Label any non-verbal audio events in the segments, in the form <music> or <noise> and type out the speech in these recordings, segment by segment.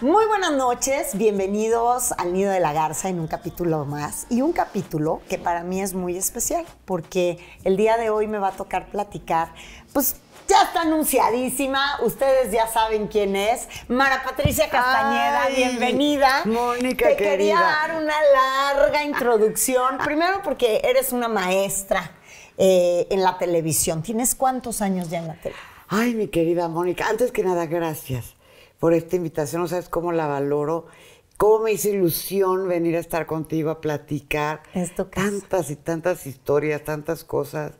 Muy buenas noches, bienvenidos al Nido de la Garza en un capítulo más y un capítulo que para mí es muy especial porque el día de hoy me va a tocar platicar pues ya está anunciadísima, ustedes ya saben quién es. Mara Patricia Castañeda, bienvenida. Mónica, Te quería dar una larga introducción, <laughs> primero porque eres una maestra eh, en la televisión. ¿Tienes cuántos años ya en la tele? Ay, mi querida Mónica, antes que nada, gracias por esta invitación. No sabes cómo la valoro cómo me hizo ilusión venir a estar contigo a platicar Esto tantas y tantas historias, tantas cosas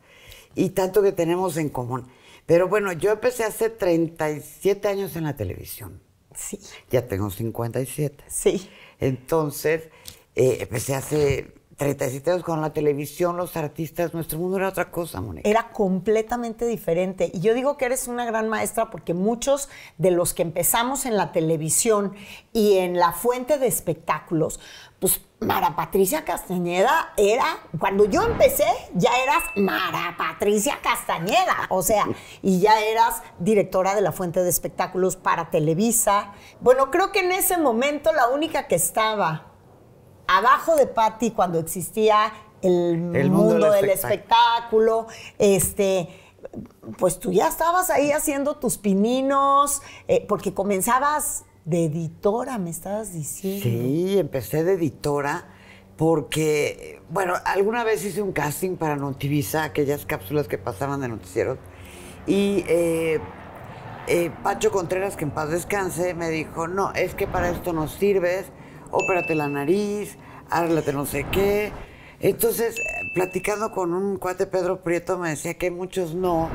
y tanto que tenemos en común. Pero bueno, yo empecé hace 37 años en la televisión. Sí. Ya tengo 57. Sí. Entonces, eh, empecé hace 37 años con la televisión, los artistas, nuestro mundo era otra cosa, Monique. Era completamente diferente. Y yo digo que eres una gran maestra porque muchos de los que empezamos en la televisión y en la fuente de espectáculos, pues Mara Patricia Castañeda era, cuando yo empecé, ya eras Mara Patricia Castañeda, o sea, y ya eras directora de la Fuente de Espectáculos para Televisa. Bueno, creo que en ese momento la única que estaba abajo de Patti cuando existía el, mundo, del, espectáculo, este pues tú ya estabas ahí haciendo tus pininos, eh, porque comenzabas de editora, me estabas diciendo. Sí, empecé de editora porque, bueno, alguna vez hice un casting para Notivisa, aquellas cápsulas que pasaban de noticieros, y eh, eh, Pacho Contreras, que en paz descanse, me dijo, no, es que para esto no sirves, ópérate la nariz, háblate no sé qué. Entonces, platicando con un cuate Pedro Prieto, me decía que hay muchos no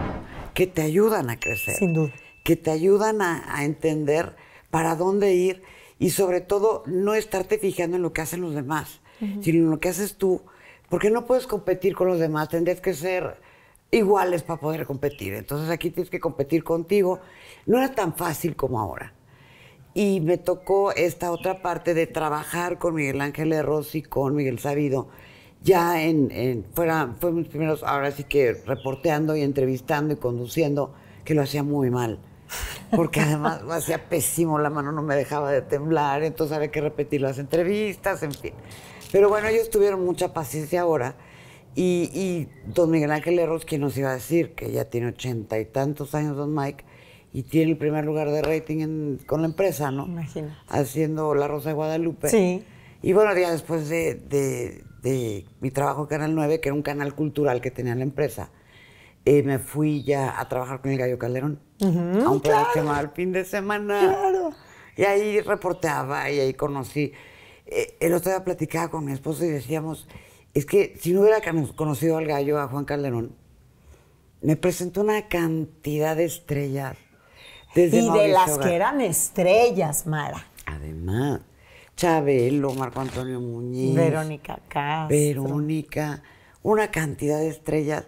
que te ayudan a crecer. Sin duda. Que te ayudan a entender para dónde ir y sobre todo no estarte fijando en lo que hacen los demás, sino en lo que haces tú, porque no puedes competir con los demás, tendrías que ser iguales para poder competir. Entonces aquí tienes que competir contigo. No era tan fácil como ahora. Y me tocó esta otra parte de trabajar con Miguel Ángel Rossi y con Miguel Sabido. Ya en, en fuera, fue mis primeros, ahora sí que reporteando y entrevistando y conduciendo, que lo hacía muy mal porque además me hacía pésimo, la mano no me dejaba de temblar, entonces había que repetir las entrevistas, en fin. Pero bueno, ellos tuvieron mucha paciencia ahora. Y, don Miguel Ángel Herros, quien nos iba a decir que ya tiene ochenta y tantos años, don Mike, y tiene el primer lugar de rating con la empresa, ¿no? Imagínate. Haciendo La Rosa de Guadalupe. Sí. Y bueno, ya después de, de, mi trabajo en Canal 9, que era un canal cultural que tenía la empresa, eh, me fui ya a trabajar con el Gallo Calderón a un al fin de semana. Claro. Y ahí reportaba y ahí conocí. Eh, el otro día platicaba con mi esposo y decíamos, es que si no hubiera conocido al gallo, a Juan Calderón, me presentó una cantidad de estrellas. y de las que eran estrellas, Mara. Además, Chabelo, Marco Antonio Muñiz. Verónica Castro. Verónica, una cantidad de estrellas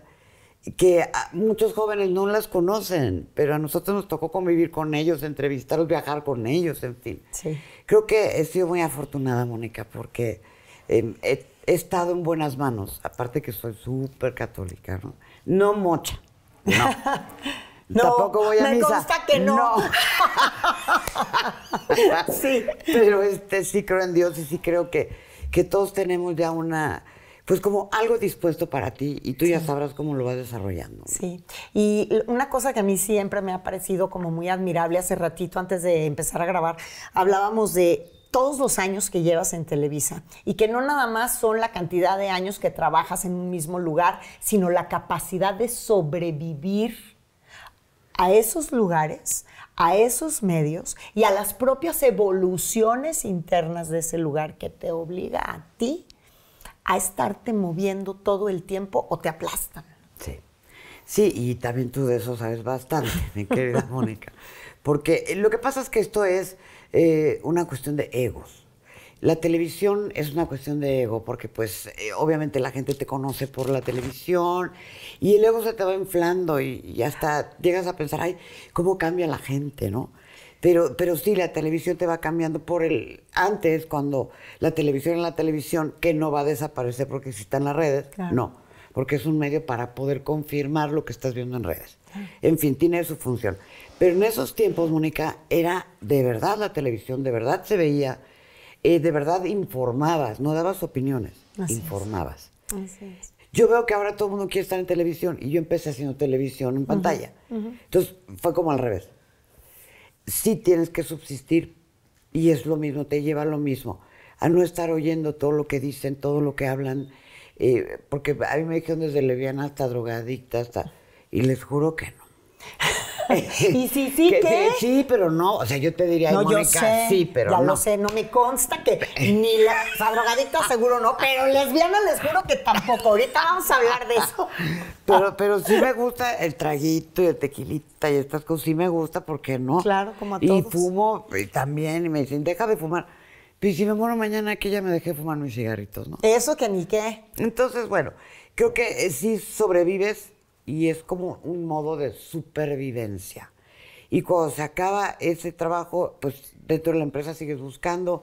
que muchos jóvenes no las conocen, pero a nosotros nos tocó convivir con ellos, entrevistarlos, viajar con ellos, en fin. Sí. Creo que he sido muy afortunada, Mónica, porque em, he, estado en buenas manos, aparte que soy súper católica, ¿no? No mocha, <laughs> no. Tampoco voy a me misa. que no. no. <laughs> sí. <laughs> Pero este sí creo en Dios y sí creo que, que todos tenemos ya una pues como algo dispuesto para ti y tú ya sabrás cómo lo vas desarrollando. Sí, y una cosa que a mí siempre me ha parecido como muy admirable, hace ratito antes de empezar a grabar, hablábamos de todos los años que llevas en Televisa y que no nada más son la cantidad de años que trabajas en un mismo lugar, sino la capacidad de sobrevivir a esos lugares, a esos medios y a las propias evoluciones internas de ese lugar que te obliga a ti a estarte moviendo todo el tiempo o te aplastan. Sí. Sí, y también tú de eso sabes bastante, mi <laughs> querida Mónica. Porque eh, lo que pasa es que esto es eh, una cuestión de egos. La televisión es una cuestión de ego, porque pues eh, obviamente la gente te conoce por la televisión y el ego se te va inflando y, y hasta llegas a pensar, ay, ¿cómo cambia la gente, no? Pero, pero sí, la televisión te va cambiando por el... Antes, cuando la televisión era la televisión, que no va a desaparecer porque en las redes, no porque es un medio para poder confirmar lo que estás viendo en redes. En fin, tiene su función. Pero en esos tiempos, Mónica, era de verdad la televisión, de verdad se veía, eh, de verdad informabas, no dabas opiniones, informabas. Yo veo que ahora todo el mundo quiere estar en televisión y yo empecé haciendo televisión en pantalla. Entonces fue como al revés sí tienes que subsistir y es lo mismo, te lleva a lo mismo, a no estar oyendo todo lo que dicen, todo lo que hablan, eh, porque a mí me dijeron desde leviana hasta drogadicta, hasta, y les juro que no. <laughs> <laughs> y sí, sí, que, Sí, pero no. O sea, yo te diría, no, Mónica, sí, pero ya no. lo sé, no me consta que ni la o seguro no, pero lesbiana les juro que tampoco. Ahorita vamos a hablar de eso. Pero, pero sí me gusta el traguito y el tequilita y estas cosas. Sí me gusta porque no. Claro, como a todos. Y fumo y también y me dicen, deja de fumar. y pues, si me muero mañana que ya me dejé fumar mis cigarritos, ¿no? Eso que ni qué. Entonces, bueno, creo que eh, sí sobrevives y es como un modo de supervivencia. Y cuando se acaba ese trabajo, pues dentro de la empresa sigues buscando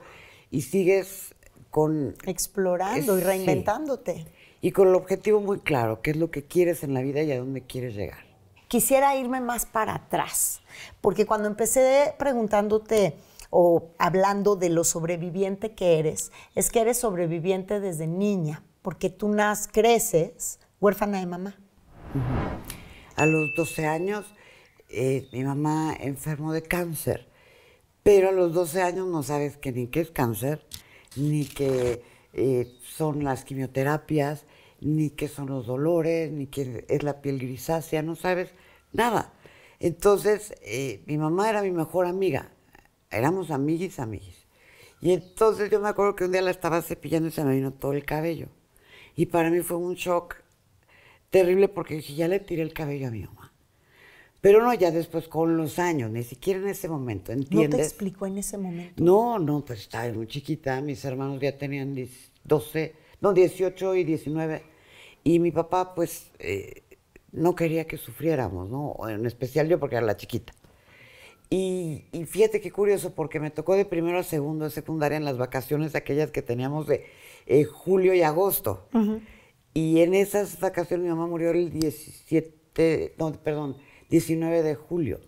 y sigues con... Explorando y reinventándote. y con el objetivo muy claro, qué es lo que quieres en la vida y a dónde quieres llegar. Quisiera irme más para atrás, porque cuando empecé preguntándote o hablando de lo sobreviviente que eres, es que eres sobreviviente desde niña, porque tú naces, creces huérfana de mamá. A los 12 años, eh, mi mamá enfermó de cáncer, pero a los 12 años no sabes que ni qué es cáncer, ni qué eh, son las quimioterapias, ni qué son los dolores, ni qué es la piel grisácea, no sabes nada. Entonces, eh, mi mamá era mi mejor amiga, éramos amiguis, amiguis. Y entonces yo me acuerdo que un día la estaba cepillando y se me vino todo el cabello. Y para mí fue un shock terrible porque dije, ya le tiré el cabello a mi mamá. Pero no, ya después con los años, ni siquiera en ese momento, ¿entiendes? ¿No te explicó en ese momento? No, no, pues estaba muy chiquita, mis hermanos ya tenían 12, no, 18 y 19, y mi papá pues eh, no quería que sufriéramos, ¿no? En especial yo porque era la chiquita. Y, fíjate qué curioso, porque me tocó de primero a segundo de secundaria en las vacaciones aquellas que teníamos de eh, julio y agosto. Ajá. Y en esas vacaciones mi mamá murió el 17, no, perdón, 19 de julio.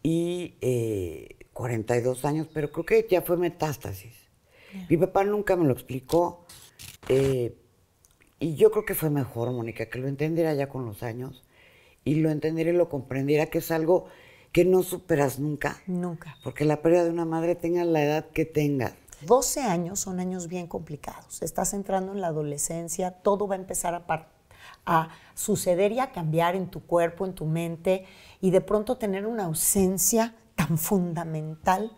Y 42 eh, años, pero creo que ya fue metástasis. Mi papá nunca me lo explicó. Eh, y yo creo que fue mejor, Mónica, que lo entendiera ya con los años y lo entendiera y lo comprendiera, que es algo que no superas nunca. Nunca. Porque la pérdida de una madre tenga la edad que tengas. 12 años son años bien complicados. Estás entrando en la adolescencia, todo va a empezar a, suceder y a cambiar en tu cuerpo, en tu mente, y de pronto tener una ausencia tan fundamental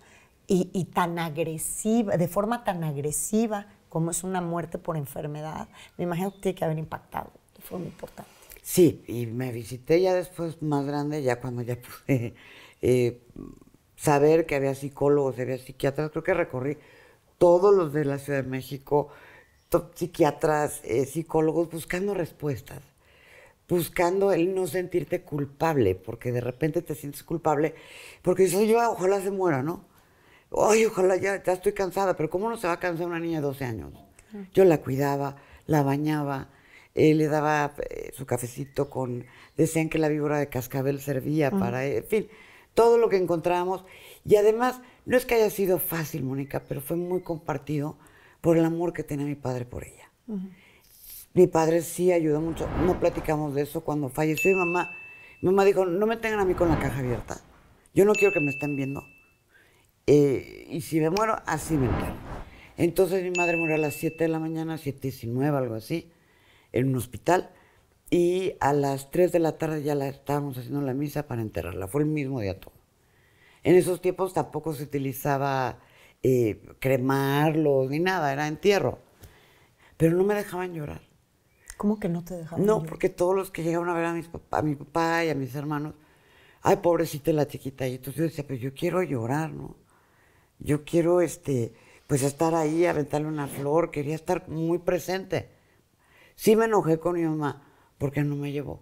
y, tan agresiva, de forma tan agresiva como es una muerte por enfermedad, me imagino que tiene que haber impactado fue muy importante. Sí, y me visité ya después más grande, ya cuando ya pude <laughs> eh, saber que había psicólogos, había psiquiatras, creo que recorrí todos los de la Ciudad de México, psiquiatras, eh, psicólogos, buscando respuestas, buscando el no sentirte culpable, porque de repente te sientes culpable, porque dices, yo ojalá se muera, ¿no? Ay, ojalá ya, estoy cansada, pero ¿cómo no se va a cansar una niña de 12 años? Yo la cuidaba, la bañaba, eh, le daba eh, su cafecito con, decían que la víbora de cascabel servía para, en fin, todo lo que encontrábamos. Y además, no es que haya sido fácil, Mónica, pero fue muy compartido por el amor que tenía mi padre por ella. Mi padre sí ayudó mucho. No platicamos de eso cuando falleció mi mamá. Mi mamá dijo, no me tengan a mí con la caja abierta. Yo no quiero que me estén viendo. Eh, y si me muero, así me entero. Entonces mi madre murió a las 7 de la mañana, y 19, algo así, en un hospital. Y a las 3 de la tarde ya la estábamos haciendo la misa para enterrarla. Fue el mismo día todo. En esos tiempos tampoco se utilizaba eh, cremarlos ni nada, era entierro. Pero no me dejaban llorar. ¿Cómo que no te dejaban No, porque todos los que llegaban a ver a, mis, a mi papá y a mis hermanos, ay, pobrecita la chiquita. Y entonces yo decía, pues yo quiero llorar, ¿no? Yo quiero, este, pues estar ahí, aventarle una flor, quería estar muy presente. Sí me enojé con mi mamá porque no me llevó,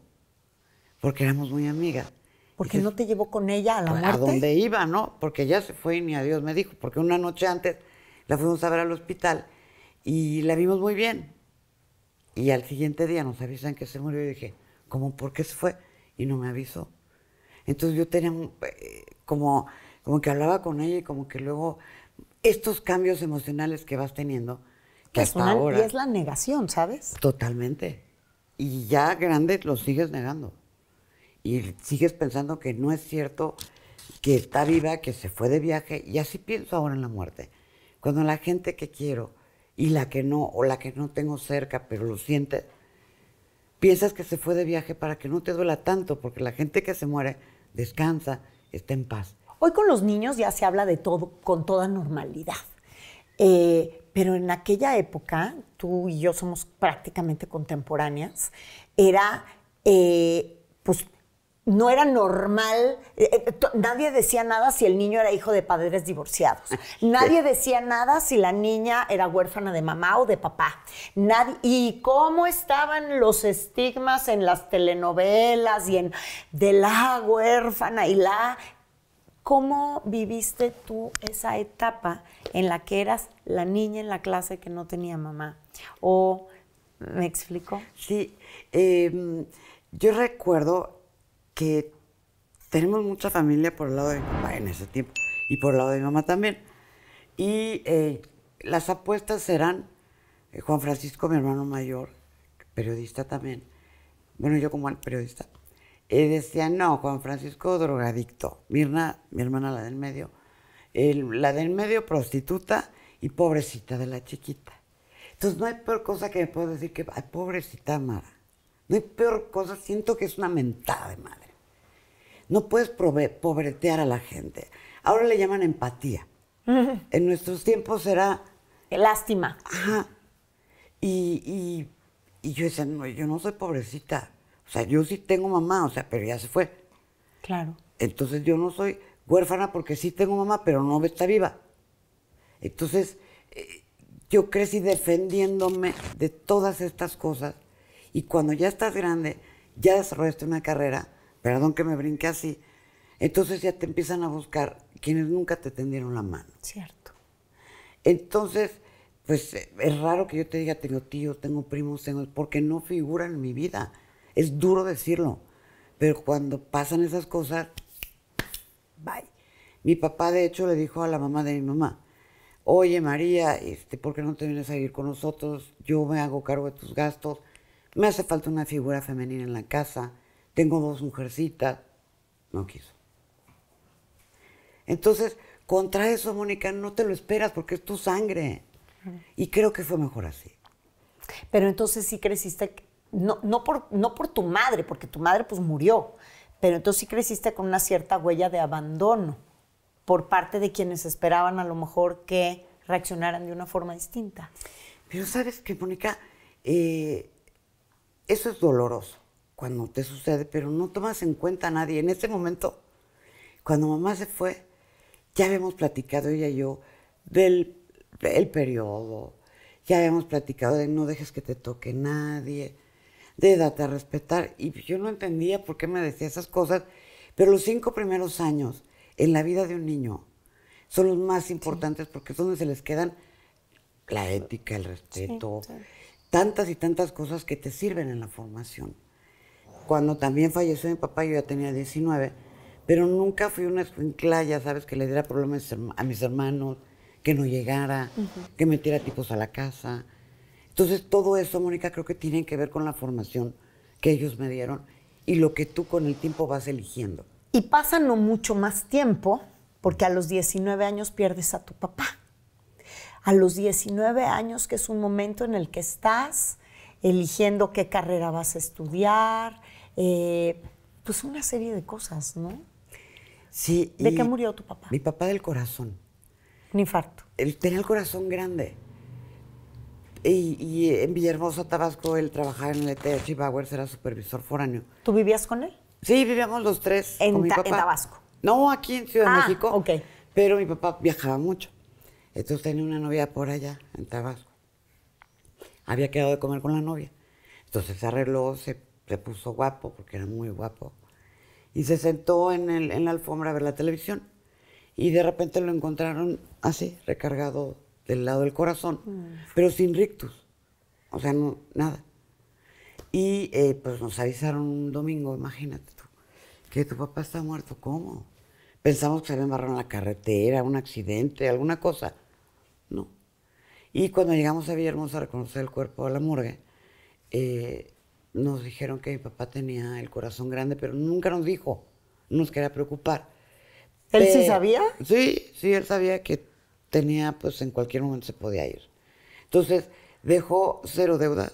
porque éramos muy amigas. Porque no te llevó con ella a la pues, A donde iba, ¿no? Porque ya se fue y ni a Dios me dijo. Porque una noche antes la fuimos a ver al hospital y la vimos muy bien. Y al siguiente día nos avisan que se murió y dije, ¿cómo por qué se fue? Y no me avisó. Entonces yo tenía eh, como, como que hablaba con ella y como que luego estos cambios emocionales que vas teniendo. Que es hasta ahora, y es la negación, ¿sabes? Totalmente. Y ya grande lo sigues negando y sigues pensando que no es cierto, que está viva, que se fue de viaje, y así pienso ahora en la muerte. Cuando la gente que quiero y la que no, o la que no tengo cerca, pero lo siente, piensas que se fue de viaje para que no te duela tanto, porque la gente que se muere descansa, está en paz. Hoy con los niños ya se habla de todo con toda normalidad. Eh, pero en aquella época, tú y yo somos prácticamente contemporáneas, era, eh, pues, no era normal, eh, eh, nadie decía nada si el niño era hijo de padres divorciados. <laughs> Nadie decía nada si la niña era huérfana de mamá o de papá. Nadie, y cómo estaban los estigmas en las telenovelas y en de la huérfana y la... ¿Cómo viviste tú esa etapa en la que eras la niña en la clase que no tenía mamá? ¿O me explico? Sí, em, yo recuerdo que tenemos mucha familia por el lado de mi papá en ese tiempo y por el lado de mi mamá también. Y eh, las apuestas serán eh, Juan Francisco, mi hermano mayor, periodista también, bueno, yo como periodista, eh, decía, no, Juan Francisco drogadicto, Mirna, mi hermana la del medio, la del medio prostituta y pobrecita de la chiquita. Entonces no hay peor cosa que me puedo decir que, pobrecita Mara. No hay peor cosa, siento que es una mentada de madre. No puedes pobretear a la gente. Ahora le llaman empatía. En nuestros tiempos era... Lástima. Ajá. Y, yo decía, no, yo no soy pobrecita. O sea, yo sí tengo mamá, o sea, pero ya se fue. Claro. Entonces yo no soy huérfana porque sí tengo mamá, pero no está viva. Entonces, eh, yo crecí defendiéndome de todas estas cosas y cuando ya estás grande, ya desarrollaste una carrera, perdón que me brinque así, entonces ya te empiezan a buscar quienes nunca te tendieron la mano. Cierto. Entonces, pues es raro que yo te diga, tengo tíos, tengo primos, tengo, porque no figura en mi vida. Es duro decirlo, pero cuando pasan esas cosas, bye. Mi papá, de hecho, le dijo a la mamá de mi mamá, oye María, este, ¿por qué no te vienes a ir con nosotros? Yo me hago cargo de tus gastos me hace falta una figura femenina en la casa, tengo dos mujercitas. No quiso. Entonces, contra eso, Mónica, no te lo esperas porque es tu sangre. Y creo que fue mejor así. Pero entonces sí creciste, no, no, por, no por tu madre, porque tu madre pues murió, pero entonces sí creciste con una cierta huella de abandono por parte de quienes esperaban a lo mejor que reaccionaran de una forma distinta. Pero sabes que, Mónica, eh, eso es doloroso cuando te sucede, pero no tomas en cuenta a nadie. En ese momento, cuando mamá se fue, ya habíamos platicado ella y yo del periodo, ya habíamos platicado de no dejes que te toque nadie, de date a respetar. Y yo no entendía por qué me decía esas cosas, pero los cinco primeros años en la vida de un niño son los más importantes porque es donde se les quedan la ética, el respeto, tantas y tantas cosas que te sirven en la formación. Cuando también falleció mi papá, yo ya tenía 19, pero nunca fui una escuinclaya, ¿sabes? Que le diera problemas a mis hermanos, que no llegara, que metiera tipos a la casa. Entonces, todo eso, Mónica, creo que tiene que ver con la formación que ellos me dieron y lo que tú con el tiempo vas eligiendo. Y pasa no mucho más tiempo, porque a los 19 años pierdes a tu papá a los 19 años, que es un momento en el que estás eligiendo qué carrera vas a estudiar, eh, pues una serie de cosas, ¿no? Sí. ¿De qué murió tu papá? Mi papá del corazón. Un infarto. Él tenía el corazón grande. Y, en Villahermosa, Tabasco, él trabajaba en el ETH y Bowers era supervisor foráneo. ¿Tú vivías con él? Sí, vivíamos los tres. ¿En, Tabasco? No, aquí en Ciudad de ah, México. ok. Pero mi papá viajaba mucho. Entonces tenía una novia por allá, en Tabasco. Había quedado de comer con la novia. Entonces se arregló, se, puso guapo, porque era muy guapo. Y se sentó en, la alfombra a ver la televisión. Y de repente lo encontraron así, recargado del lado del corazón, mm. pero sin rictus. O sea, nada. Y eh, pues nos avisaron un domingo, imagínate tú, que tu papá está muerto. ¿Cómo? Pensamos que se había embarrado en la carretera, un accidente, alguna cosa. No. Y cuando llegamos a Villahermosa a reconocer el cuerpo de la morgue, eh, nos dijeron que mi papá tenía el corazón grande, pero nunca nos dijo, nos quería preocupar. ¿Él sí sabía? Sí, sí, él sabía que tenía, pues en cualquier momento se podía ir. Entonces, dejó cero deudas,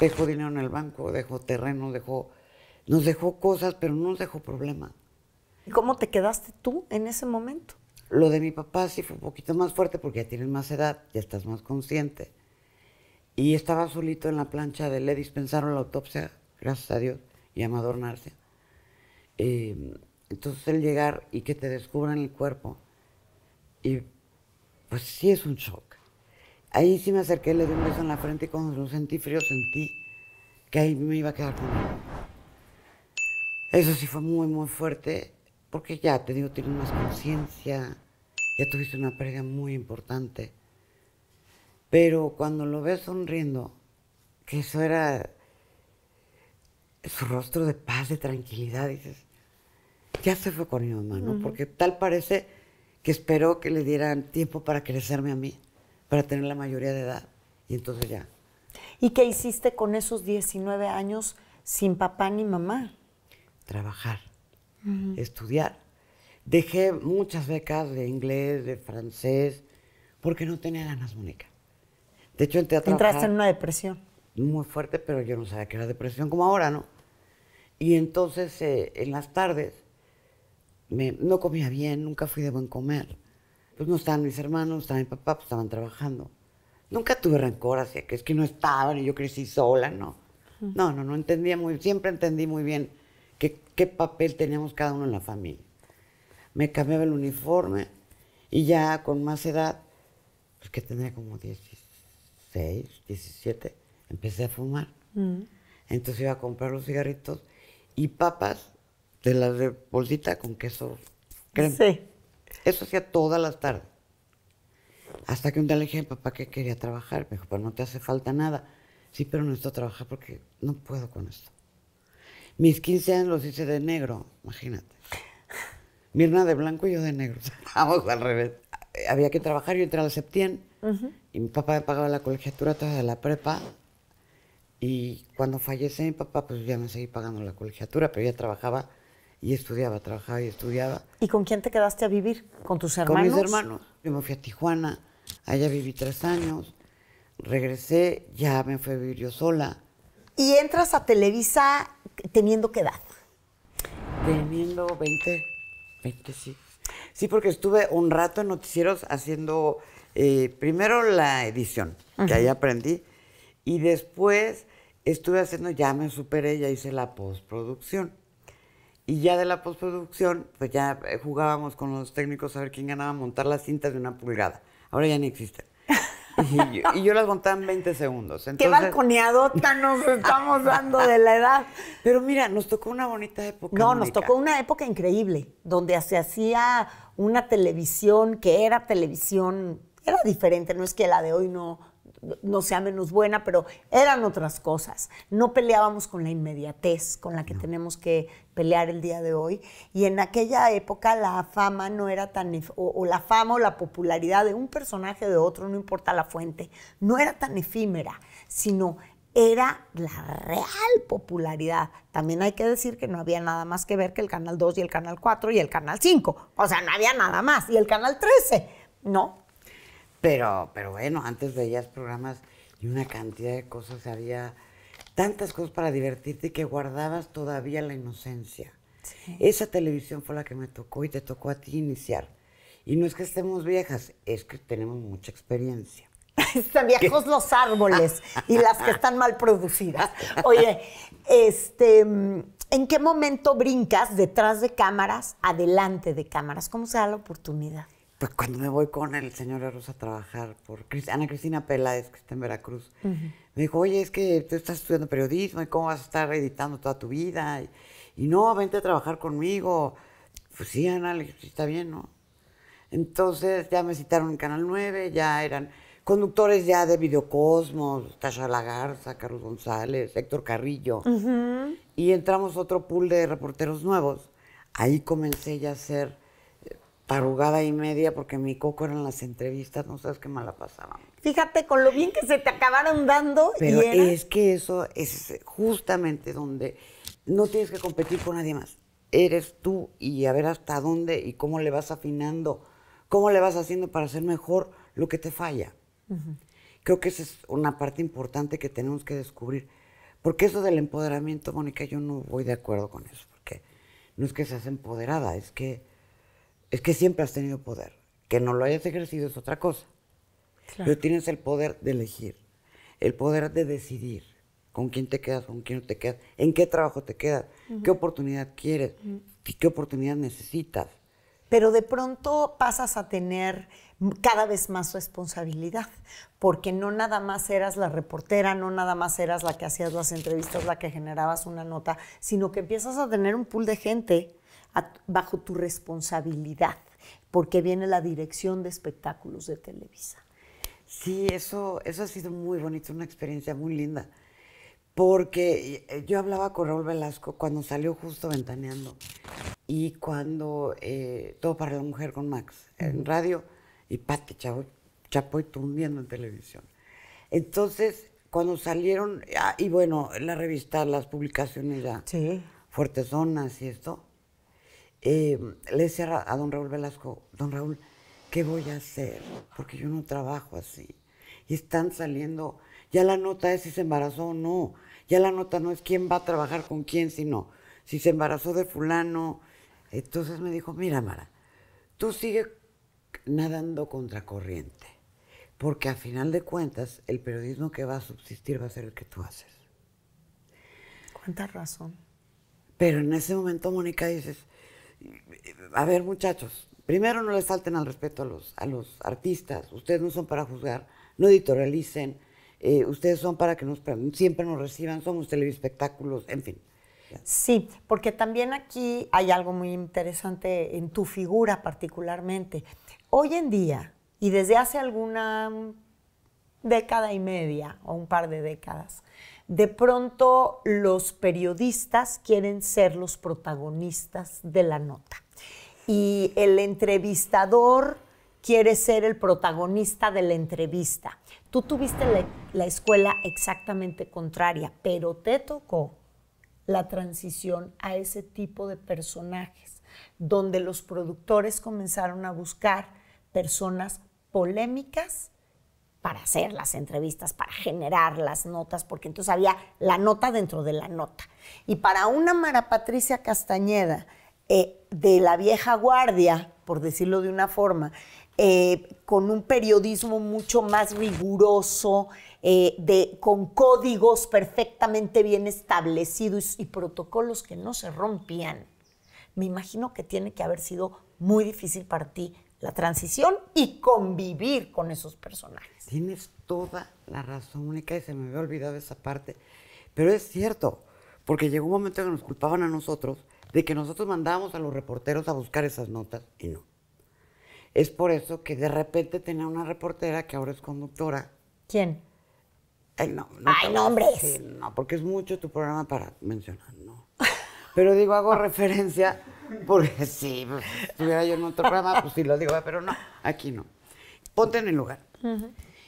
dejó dinero en el banco, dejó terreno, dejó, nos dejó cosas, pero no nos dejó problemas. ¿Cómo te quedaste tú en ese momento? Lo de mi papá sí fue un poquito más fuerte porque ya tienes más edad, ya estás más consciente. Y estaba solito en la plancha de le dispensaron la autopsia, gracias a Dios, y a Madornarse. Eh, entonces el llegar y que te descubran el cuerpo, y pues sí es un shock. Ahí sí me acerqué, le di un beso en la frente y cuando lo sentí frío sentí que ahí me iba a quedar con Eso sí fue muy, muy fuerte. Porque ya, te digo, tiene más conciencia, ya tuviste una pérdida muy importante. Pero cuando lo ves sonriendo, que eso era su rostro de paz, de tranquilidad, dices, ya se fue con mi mamá, ¿no? Porque tal parece que esperó que le dieran tiempo para crecerme a mí, para tener la mayoría de edad. Y entonces ya. ¿Y qué hiciste con esos 19 años sin papá ni mamá? Trabajar estudiar. Dejé muchas becas de inglés, de francés, porque no tenía ganas, Mónica. De hecho, Entraste en una depresión. Muy fuerte, pero yo no sabía que era depresión como ahora, ¿no? Y entonces, eh, en las tardes, no comía bien, nunca fui de buen comer. Pues no estaban mis hermanos, no estaba mi papá, pues estaban trabajando. Nunca tuve rencor hacia que es que no estaban y yo crecí sola, no. No, no, no entendía muy, siempre entendí muy bien qué papel teníamos cada uno en la familia. Me cambiaba el uniforme y ya con más edad, pues que tenía como 16, 17, empecé a fumar. Mm. Entonces iba a comprar los cigarritos y papas de la de bolsita con queso crema. Sí. Eso hacía todas las tardes. Hasta que un día le dije a mi papá que quería trabajar. Me dijo, pues no te hace falta nada. Sí, pero necesito trabajar porque no puedo con esto. Mis 15 años los hice de negro, imagínate. Mirna de blanco y yo de negro. <laughs> Vamos al revés. Había que trabajar, yo entré a Septien y mi papá me pagaba la colegiatura toda de la prepa. Y cuando fallece mi papá, pues ya me seguí pagando la colegiatura, pero ya trabajaba y estudiaba, trabajaba y estudiaba. ¿Y con quién te quedaste a vivir? ¿Con tus hermanos? Con mis hermanos. Yo me fui a Tijuana, allá viví tres años, regresé, ya me fui a vivir yo sola. Y entras a Televisa teniendo qué edad? Teniendo 20, 20 sí. Sí, porque estuve un rato en noticieros haciendo eh, primero la edición, que ahí aprendí, y después estuve haciendo, ya me superé, ya hice la postproducción. Y ya de la postproducción, pues ya eh, jugábamos con los técnicos a ver quién ganaba montar las cintas de una pulgada. Ahora ya ni existen. <laughs> Y yo, las montaba en 20 segundos. Qué balconeadota <laughs> nos estamos dando de la edad. Pero mira, nos tocó una bonita época. No, nos tocó una época increíble, donde se hacía una televisión que era televisión, era diferente, no es que la de hoy no no sea menos buena, pero eran otras cosas. No peleábamos con la inmediatez con la que tenemos que pelear el día de hoy. Y en aquella época la fama no era tan, o, la fama o la popularidad de un personaje de otro, no importa la fuente, no era tan efímera, sino era la real popularidad. También hay que decir que no había nada más que ver que el Canal 2 y el Canal 4 y el Canal 5. O sea, no había nada más. Y el Canal 13, ¿no? Pero, pero bueno, antes de ellas programas y una cantidad de cosas, había tantas cosas para divertirte que guardabas todavía la inocencia. Esa televisión fue la que me tocó y te tocó a ti iniciar. Y no es que estemos viejas, es que tenemos mucha experiencia. <laughs> Están viejos los árboles y las que están mal producidas. <laughs> Oye, este, ¿en qué momento brincas detrás de cámaras, adelante de cámaras? ¿Cómo se da la oportunidad? pues cuando me voy con el señor Arroz a trabajar por Ana Cristina Peláez, que está en Veracruz, me dijo, oye, es que tú estás estudiando periodismo y cómo vas a estar editando toda tu vida. Y, no, vente a trabajar conmigo. Pues sí, Ana, le dije, está bien, ¿no? Entonces ya me citaron en Canal 9, ya eran conductores ya de Videocosmos, Tasha Lagarza, Carlos González, Héctor Carrillo. Y entramos otro pool de reporteros nuevos. Ahí comencé ya a ser Arrugada y media porque mi coco eran las entrevistas, no sabes qué mala pasaba. Fíjate con lo bien que se te acabaron dando. Pero es que eso es justamente donde no tienes que competir con nadie más. Eres tú y a ver hasta dónde y cómo le vas afinando, cómo le vas haciendo para hacer mejor lo que te falla. Creo que esa es una parte importante que tenemos que descubrir. Porque eso del empoderamiento, Mónica, yo no voy de acuerdo con eso. Porque no es que seas empoderada, es que es que siempre has tenido poder. Que no lo hayas ejercido es otra cosa. Pero tienes el poder de elegir, el poder de decidir con quién te quedas, con quién no te quedas, en qué trabajo te quedas, qué oportunidad quieres, y qué, qué oportunidad necesitas. Pero de pronto pasas a tener cada vez más responsabilidad, porque no nada más eras la reportera, no nada más eras la que hacías las entrevistas, la que generabas una nota, sino que empiezas a tener un pool de gente bajo tu responsabilidad, porque viene la dirección de espectáculos de Televisa. Sí, eso, eso ha sido muy bonito, una experiencia muy linda. Porque eh, yo hablaba con Raúl Velasco cuando salió justo ventaneando y cuando eh, Todo para la Mujer con Max en radio y Pati chapo y tumbiendo en televisión. Entonces, cuando salieron, ah, y bueno, la revista, las publicaciones ya, sí. y esto, eh, le decía a don Raúl Velasco, don Raúl, ¿qué voy a hacer? Porque yo no trabajo así. Y están saliendo, ya la nota es si se embarazó o no, ya la nota no es quién va a trabajar con quién, sino si se embarazó de fulano. Entonces me dijo, mira Mara, tú sigue nadando contracorriente, porque a final de cuentas el periodismo que va a subsistir va a ser el que tú haces. Cuánta razón. Pero en ese momento, Mónica, dices, a ver muchachos, primero no les salten al respeto a los, a los artistas, ustedes no son para juzgar, no editorialicen, eh, ustedes son para que nos, siempre nos reciban, somos televispectáculos, en fin. Sí, porque también aquí hay algo muy interesante en tu figura particularmente. Hoy en día, y desde hace alguna década y media o un par de décadas, de pronto los periodistas quieren ser los protagonistas de la nota y el entrevistador quiere ser el protagonista de la entrevista. Tú tuviste la, escuela exactamente contraria, pero te tocó la transición a ese tipo de personajes, donde los productores comenzaron a buscar personas polémicas para hacer las entrevistas, para generar las notas, porque entonces había la nota dentro de la nota. Y para una Mara Patricia Castañeda eh, de la vieja guardia, por decirlo de una forma, eh, con un periodismo mucho más riguroso, eh, con códigos perfectamente bien establecidos y, y protocolos que no se rompían. Me imagino que tiene que haber sido muy difícil para ti la transición y convivir con esos personajes. Tienes toda la razón, única, y se me había olvidado esa parte. Pero es cierto, porque llegó un momento que nos culpaban a nosotros de que nosotros mandábamos a los reporteros a buscar esas notas y no. Es por eso que de repente tenía una reportera que ahora es conductora. ¿Quién? Ay, no, no, Ay, nombres. no, porque es mucho tu programa para mencionar. ¿no? Pero digo, hago referencia porque si estuviera yo en otro programa, pues sí lo digo, pero no, aquí no. Ponte en el lugar.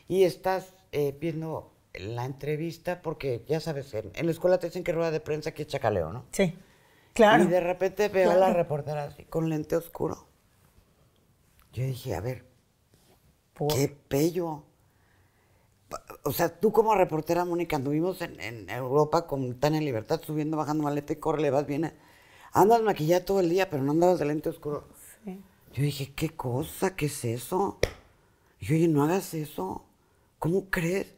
Y estás eh, viendo la entrevista porque, ya sabes, en, la escuela te dicen que rueda de prensa que chacaleo, ¿no? Sí, claro. Y de repente veo a la reportera así, con lente oscuro. Yo dije, a ver, qué pello o sea, tú como reportera, Mónica, anduvimos en, Europa con Tania Libertad, subiendo, bajando maleta y corre, le vas, viene. ¿eh? Andas maquillada todo el día, pero no andabas de lente oscuro. Yo dije, ¿qué cosa? ¿Qué es eso? Y yo, oye, no hagas eso. ¿Cómo crees?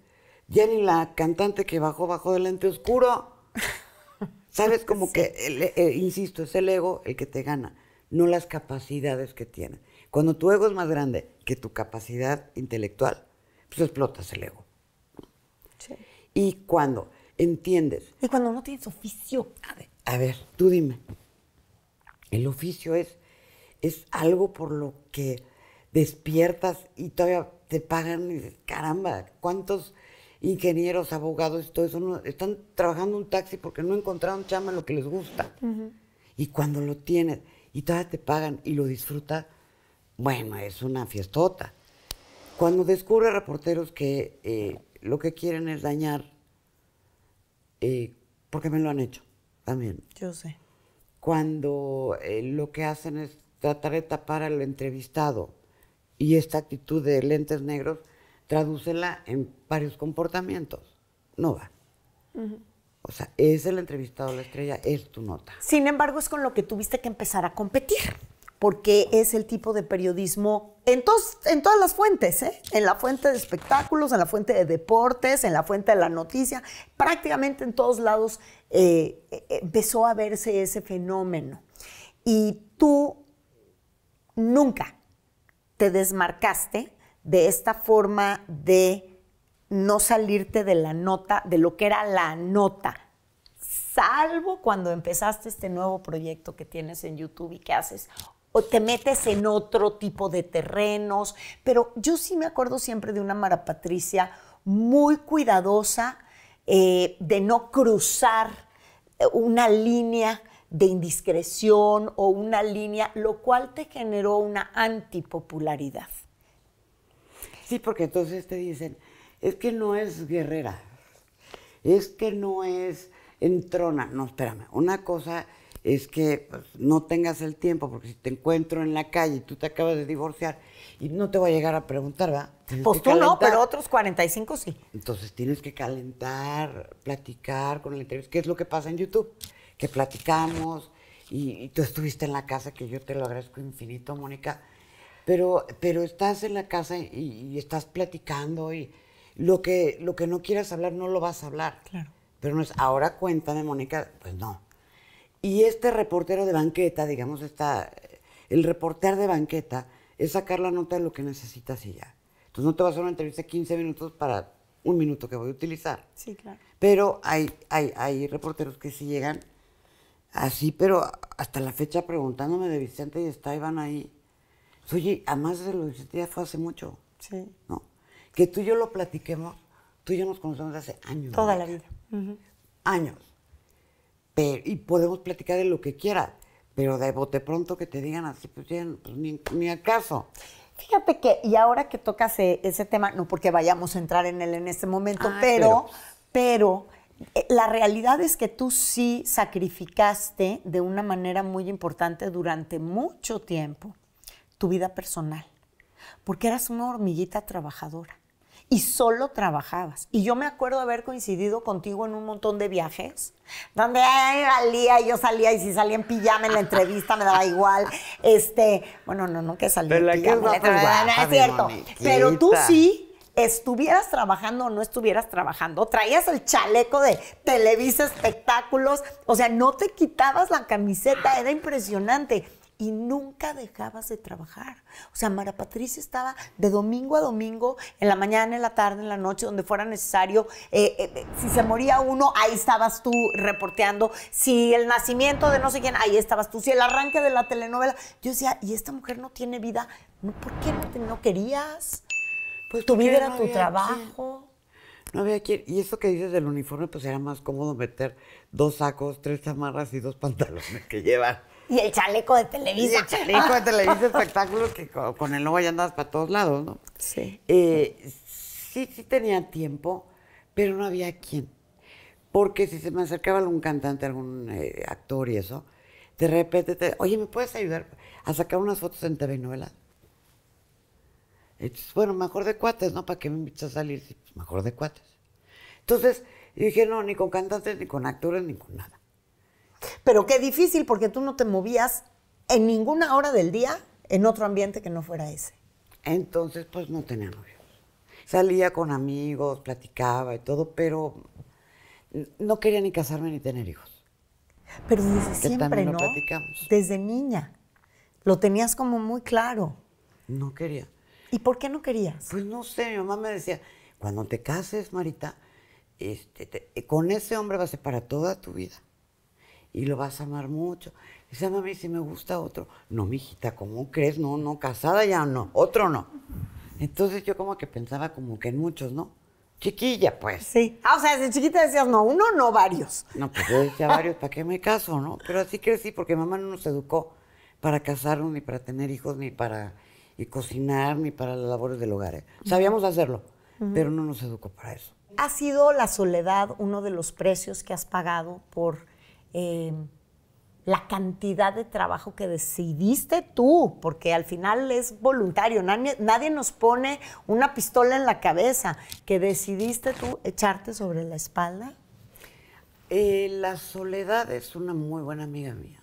Ya ni la cantante que bajó, bajó de lente oscuro. Sabes, <laughs> como que, eh, insisto, es el ego el que te gana, no las capacidades que tiene. Cuando tu ego es más grande que tu capacidad intelectual, pues explotas el ego y cuando entiendes. Y cuando no tienes oficio. A ver, tú dime. El oficio es, es algo por lo que despiertas y todavía te pagan caramba, ¿cuántos ingenieros, abogados y todo eso están trabajando un taxi porque no encontraron chama lo que les gusta? Y cuando lo tienes y todavía te pagan y lo disfruta, bueno, es una fiestota. Cuando descubre reporteros que eh, lo que quieren es dañar, eh, porque me lo han hecho también. Yo sé. Cuando eh, lo que hacen es tratar de tapar al entrevistado y esta actitud de lentes negros, tradúcela en varios comportamientos. No va. O sea, es el entrevistado la estrella, es tu nota. Sin embargo, es con lo que tuviste que empezar a competir porque es el tipo de periodismo en, todas las fuentes, ¿eh? en la fuente de espectáculos, en la fuente de deportes, en la fuente de la noticia, prácticamente en todos lados eh, eh, empezó a verse ese fenómeno. Y tú nunca te desmarcaste de esta forma de no salirte de la nota, de lo que era la nota, salvo cuando empezaste este nuevo proyecto que tienes en YouTube y que haces o te metes en otro tipo de terrenos, pero yo sí me acuerdo siempre de una Mara Patricia muy cuidadosa eh, de no cruzar eh, una línea de indiscreción o una línea, lo cual te generó una antipopularidad. Sí, porque entonces te dicen, es que no es guerrera, es que no es entrona. No, espérame, una cosa es que pues, no tengas el tiempo, porque si te encuentro en la calle y tú te acabas de divorciar, y no te voy a llegar a preguntar, ¿verdad? pues tú no, pero otros 45 sí. Entonces tienes que calentar, platicar con el entrevista, qué es lo que pasa en YouTube, que platicamos, y, tú estuviste en la casa, que yo te lo agradezco infinito, Mónica, pero, pero estás en la casa y, y estás platicando y lo que, lo que no quieras hablar no lo vas a hablar. Claro. Pero no es, ahora cuéntame, Mónica, pues no. Y este reportero de banqueta, digamos, está, el reporter de banqueta es sacar la nota de lo que necesitas y ya. Entonces no te vas a hacer una entrevista de 15 minutos para un minuto que voy a utilizar. Sí, claro. Pero hay, hay, hay reporteros que sí llegan así, pero hasta la fecha preguntándome de Vicente y está Iván ahí. Oye, además de lo Vicente ya fue hace mucho. Sí. ¿No? Que tú y yo lo platiquemos, tú y yo nos conocemos hace años. Toda la vida. Años y podemos platicar de lo que quieras, pero de bote pronto que te digan así, pues, pues ni, ni Fíjate que, y ahora que tocas e, ese tema, no porque vayamos a entrar en él en este momento, ah, pero, pero, eh, la realidad es que tú sí sacrificaste de una manera muy importante durante mucho tiempo tu vida personal, porque eras una hormiguita trabajadora y solo trabajabas. Y yo me acuerdo haber coincidido contigo en un montón de viajes, donde salía y yo salía y si salía en pijama en la entrevista me daba igual. Este, bueno, no, no que salía en pijama. cierto. Pero tú sí estuvieras trabajando o no estuvieras trabajando, traías el chaleco de Televisa Espectáculos, o sea, no te quitabas la camiseta, era impresionante y nunca dejabas de trabajar. O sea, Mara Patricia estaba de domingo a domingo, en la mañana, en la tarde, en la noche, donde fuera necesario. Eh, eh, eh, si se moría uno, ahí estabas tú reporteando. Si el nacimiento de no sé quién, ahí estabas tú. Si el arranque de la telenovela. Yo decía, y esta mujer no tiene vida. ¿Por qué no, querías? Pues tu vida era tu trabajo. No había quien. Y eso que dices del uniforme, pues era más cómodo meter dos sacos, tres chamarras y dos pantalones que llevar. Y el chaleco de Televisa. Y el chaleco de Televisa <laughs> espectáculo que con el nuevo ya andabas para todos lados, ¿no? Sí. Eh, sí, sí tenía tiempo, pero no había quién. Porque si se me acercaba algún cantante, algún eh, actor y eso, de repente te, oye, ¿me puedes ayudar a sacar unas fotos en TV novelas? Entonces, bueno, mejor de cuates, ¿no? ¿Para qué me invitas a salir? Pues, mejor de cuates. Entonces, dije, no, ni con cantantes, ni con actores, ni con nada. Pero qué difícil porque tú no te movías en ninguna hora del día en otro ambiente que no fuera ese. Entonces, pues no tenía novios. Salía con amigos, platicaba y todo, pero no quería ni casarme ni tener hijos. Pero desde siempre, ¿no? platicamos. Desde niña. Lo tenías como muy claro. No quería. ¿Y por qué no querías? Pues no sé, mi mamá me decía, cuando te cases, Marita, este, con ese hombre vas a ser para toda tu vida y lo vas a amar mucho. Dice, mí si me gusta otro. No, mijita, ¿cómo crees? No, no, casada ya no, otro no. Entonces yo como que pensaba como que en muchos, ¿no? Chiquilla, pues. Sí. Ah, o sea, desde chiquita decías, no, uno, no, varios. No, pues yo decía varios, ¿para qué me caso, no? Pero así crecí, porque mamá no nos educó para casarnos, ni para tener hijos, ni para cocinar, ni para las labores del hogar. ¿eh? Sabíamos hacerlo, pero no nos educó para eso. ¿Ha sido la soledad uno de los precios que has pagado por Em, la cantidad de trabajo que decidiste tú, porque al final es voluntario, nadie, nos pone una pistola en la cabeza, que decidiste tú echarte sobre la espalda. Eh, la soledad es una muy buena amiga mía.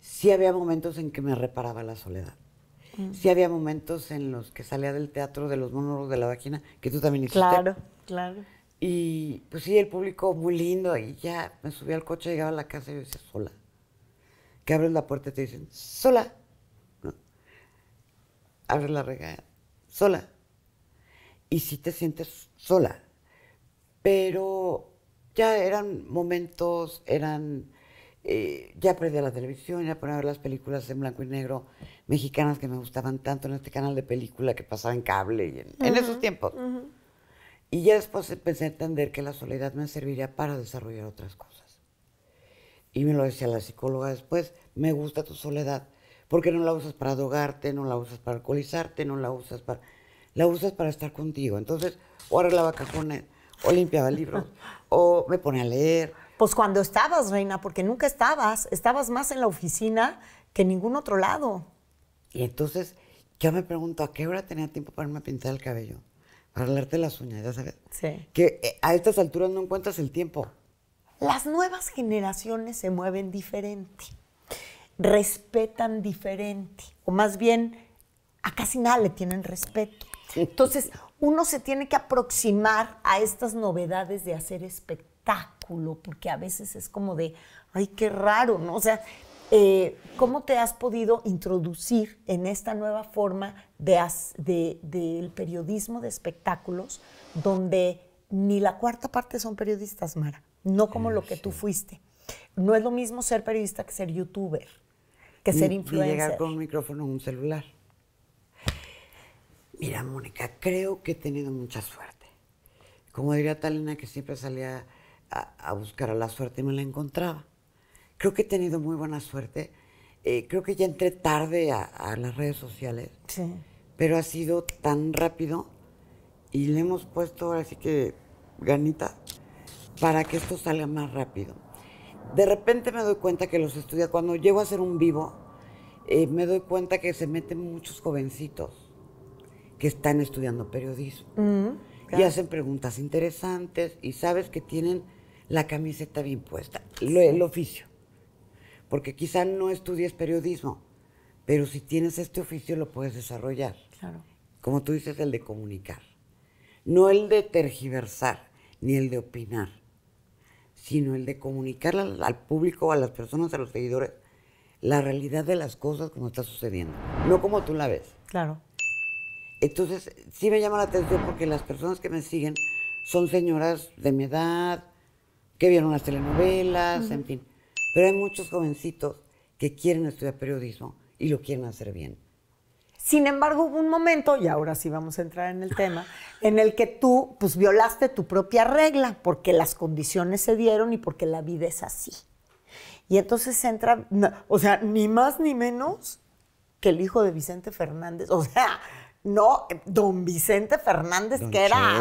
Sí había momentos en que me reparaba la soledad. Mm. Sí había momentos en los que salía del teatro de los monólogos de la vagina, que tú también hiciste. Claro, claro y pues sí, el público muy lindo. Y ya me subí al coche, llegaba a la casa y yo decía, sola. Que abres la puerta y te dicen, sola. ¿No? Abres la rega, sola. Y sí te sientes sola. Pero ya eran momentos, eran. Eh, ya perdí la televisión, ya ponía a ver las películas en blanco y negro mexicanas que me gustaban tanto en este canal de película que pasaba en cable y en, esos tiempos. Y ya después empecé a entender que la soledad me serviría para desarrollar otras cosas. Y me lo decía la psicóloga después, me gusta tu soledad, porque no la usas para drogarte, no la usas para alcoholizarte, no la usas para... La usas para estar contigo. Entonces, o arreglaba cajones, o limpiaba libros, <laughs> o me ponía a leer. Pues cuando estabas, Reina, porque nunca estabas, estabas más en la oficina que en ningún otro lado. Y entonces, yo me pregunto, ¿a qué hora tenía tiempo para irme a pintar el cabello? Arreglarte las uñas, ya sabes. Sí. Que eh, a estas alturas no encuentras el tiempo. Las nuevas generaciones se mueven diferente, respetan diferente, o más bien a casi nada le tienen respeto. Entonces, uno se tiene que aproximar a estas novedades de hacer espectáculo, porque a veces es como de, ay, qué raro, ¿no? O sea, eh, ¿cómo te has podido introducir en esta nueva forma del periodismo de espectáculos donde ni la cuarta parte son periodistas, Mara? No como lo que tú fuiste. No es lo mismo ser periodista que ser youtuber, que ser influencer. llegar con un micrófono o un celular. Mira, Mónica, creo que he tenido mucha suerte. Como diría Talina, que siempre salía a, a buscar a la suerte y me la encontraba creo que he tenido muy buena suerte. Eh, creo que ya entré tarde a, las redes sociales, pero ha sido tan rápido y le hemos puesto así que ganita para que esto salga más rápido. De repente me doy cuenta que los estudios, cuando llego a hacer un vivo, eh, me doy cuenta que se meten muchos jovencitos que están estudiando periodismo mm, y hacen preguntas interesantes y sabes que tienen la camiseta bien puesta, el oficio porque quizá no estudies periodismo, pero si tienes este oficio lo puedes desarrollar. Claro. Como tú dices, el de comunicar. No el de tergiversar, ni el de opinar, sino el de comunicar al, público, a las personas, a los seguidores, la realidad de las cosas como está sucediendo, no como tú la ves. Claro. Entonces, sí me llama la atención porque las personas que me siguen son señoras de mi edad, que vieron las telenovelas, en fin. Pero hay muchos jovencitos que quieren estudiar periodismo y lo quieren hacer bien. Sin embargo, hubo un momento, y ahora sí vamos a entrar en el tema, en el que tú pues violaste tu propia regla porque las condiciones se dieron y porque la vida es así. Y entonces entra, o sea, ni más ni menos que el hijo de Vicente Fernández, o sea, no, don Vicente Fernández que era...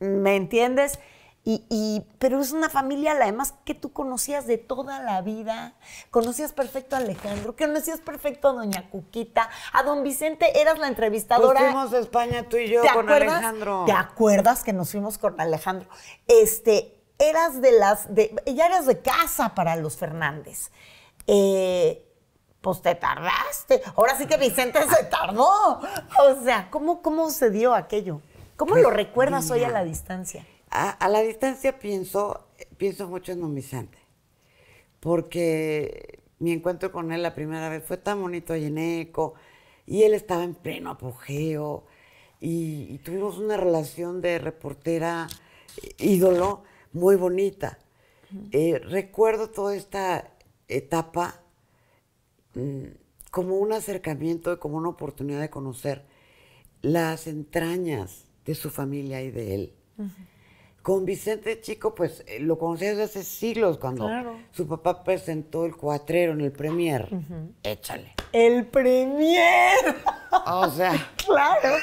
¿Me entiendes? Y, pero es una familia, la además, que tú conocías de toda la vida. Conocías perfecto a Alejandro, conocías perfecto a Doña Cuquita, a Don Vicente, eras la entrevistadora. Nos pues fuimos de España tú y yo con Alejandro. ¿Te acuerdas que nos fuimos con Alejandro? Este, eras de las, de, ya eras de casa para los Fernández. Eh, pues te tardaste. Ahora sí que Vicente se tardó. O sea, ¿cómo, se dio aquello? ¿Cómo pues lo recuerdas hoy a la distancia? a, la distancia pienso, pienso mucho en Don Vicente, porque mi encuentro con él la primera vez fue tan bonito y en eco, y él estaba en pleno apogeo, y, tuvimos una relación de reportera eh, ídolo muy bonita. Eh, recuerdo toda esta etapa mm, como un acercamiento como una oportunidad de conocer las entrañas de su familia y de él. Con Vicente Chico, pues eh, lo conocí desde hace siglos, cuando su papá presentó el cuatrero en el Premier. Échale. ¡El Premier! Ah, o sea. <laughs> claro.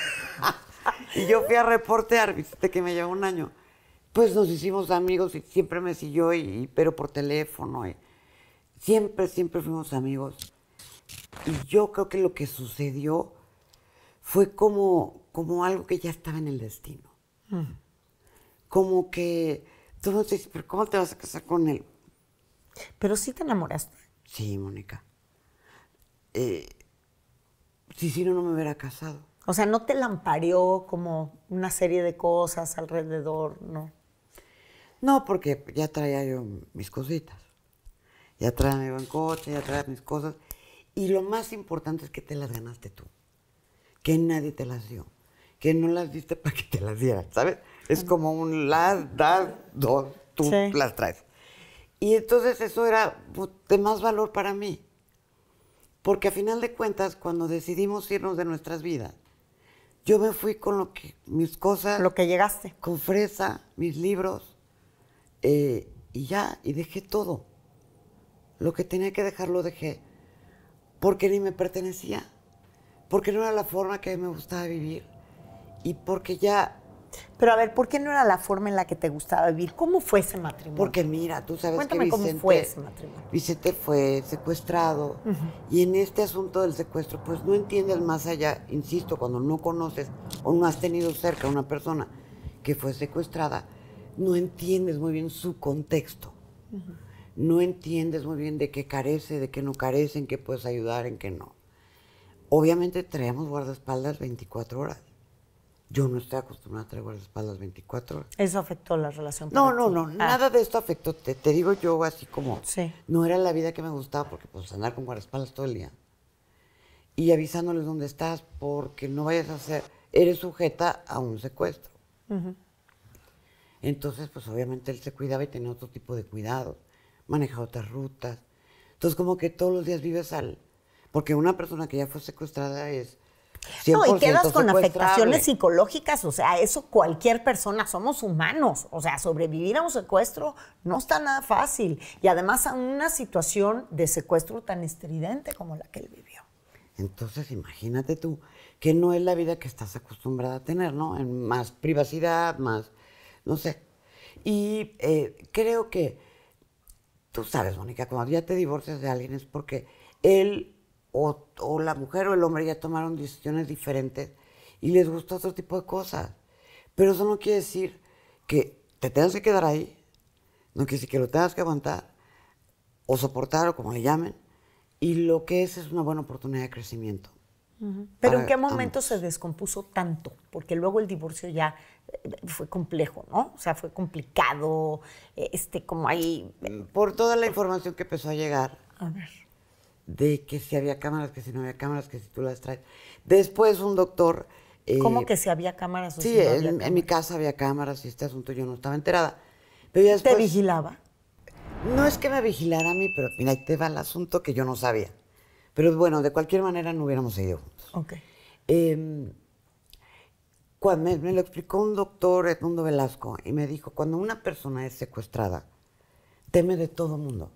<laughs> y yo fui a reportear, Vicente, que me llevó un año. Pues nos hicimos amigos y siempre me siguió, y, pero por teléfono. siempre, siempre fuimos amigos. Y yo creo que lo que sucedió fue como, como algo que ya estaba en el destino. Mm como que no te dices pero ¿cómo te vas a casar con él? Pero sí te enamoraste. Sí, Mónica. Eh, si sí, no, no me hubiera casado. O sea, no te lampareó como una serie de cosas alrededor, ¿no? No, porque ya traía yo mis cositas. Ya traía mi bancote, ya traía mis cosas. Y lo más importante es que te las ganaste tú. Que nadie te las dio. Que no las diste <laughs> para que te las dieran, ¿sabes? Es como un las, das, dos, tú las traes. Y entonces eso era pues, de más valor para mí. Porque a final de cuentas, cuando decidimos irnos de nuestras vidas, yo me fui con lo que, mis cosas. Lo que llegaste. Con fresa, mis libros. Eh, y ya, y dejé todo. Lo que tenía que dejar lo dejé. Porque ni me pertenecía. Porque no era la forma que me gustaba vivir. Y porque ya pero a ver, ¿por qué no era la forma en la que te gustaba vivir? ¿Cómo fue ese matrimonio? Porque mira, tú sabes que Vicente, cómo fue ese matrimonio. Vicente fue secuestrado y en este asunto del secuestro, pues no entiendes más allá, insisto, cuando no conoces o no has tenido cerca a una persona que fue secuestrada, no entiendes muy bien su contexto. No entiendes muy bien de qué carece, de qué no carece, en qué puedes ayudar, en qué no. Obviamente traemos guardaespaldas 24 horas yo no estoy acostumbrada a traer guardaespaldas 24 horas. ¿Eso afectó la relación? No, no, no, ah. nada de esto afectó. Te, te, digo yo así como, no era la vida que me gustaba porque pues andar con guardaespaldas todo el día. Y avisándoles dónde estás porque no vayas a hacer, eres sujeta a un secuestro. Entonces, pues obviamente él se cuidaba y tenía otro tipo de cuidados, manejaba otras rutas. Entonces, como que todos los días vives al... Porque una persona que ya fue secuestrada es no, y quedas con afectaciones psicológicas, o sea, eso cualquier persona, somos humanos, o sea, sobrevivir a un secuestro no está nada fácil, y además a una situación de secuestro tan estridente como la que él vivió. Entonces, imagínate tú, que no es la vida que estás acostumbrada a tener, ¿no? En más privacidad, más, no sé. Y eh, creo que, tú sabes, Mónica, cuando ya te divorcias de alguien es porque él o, o la mujer o el hombre ya tomaron decisiones diferentes y les gusta otro tipo de cosas. Pero eso no quiere decir que te tengas que quedar ahí, no quiere decir que lo tengas que aguantar o soportar o como le llamen. Y lo que es es una buena oportunidad de crecimiento. Pero ¿en qué momento se descompuso tanto? Porque luego el divorcio ya eh, fue complejo, ¿no? O sea, fue complicado, eh, este, como ahí... Eh, Por toda la información que empezó a llegar. A ver de que si había cámaras, que si no había cámaras, que si tú las traes. Después un doctor... Eh, ¿Cómo que si había cámaras? sí, en, mi casa había cámaras y este asunto yo no estaba enterada. Pero ¿Te vigilaba? No es que me vigilara a mí, pero mira, ahí te va el asunto que yo no sabía. Pero bueno, de cualquier manera no hubiéramos ido juntos. Ok. Em, cuando me, me, lo explicó un doctor, Edmundo Velasco, y me dijo, cuando una persona es secuestrada, teme de todo mundo.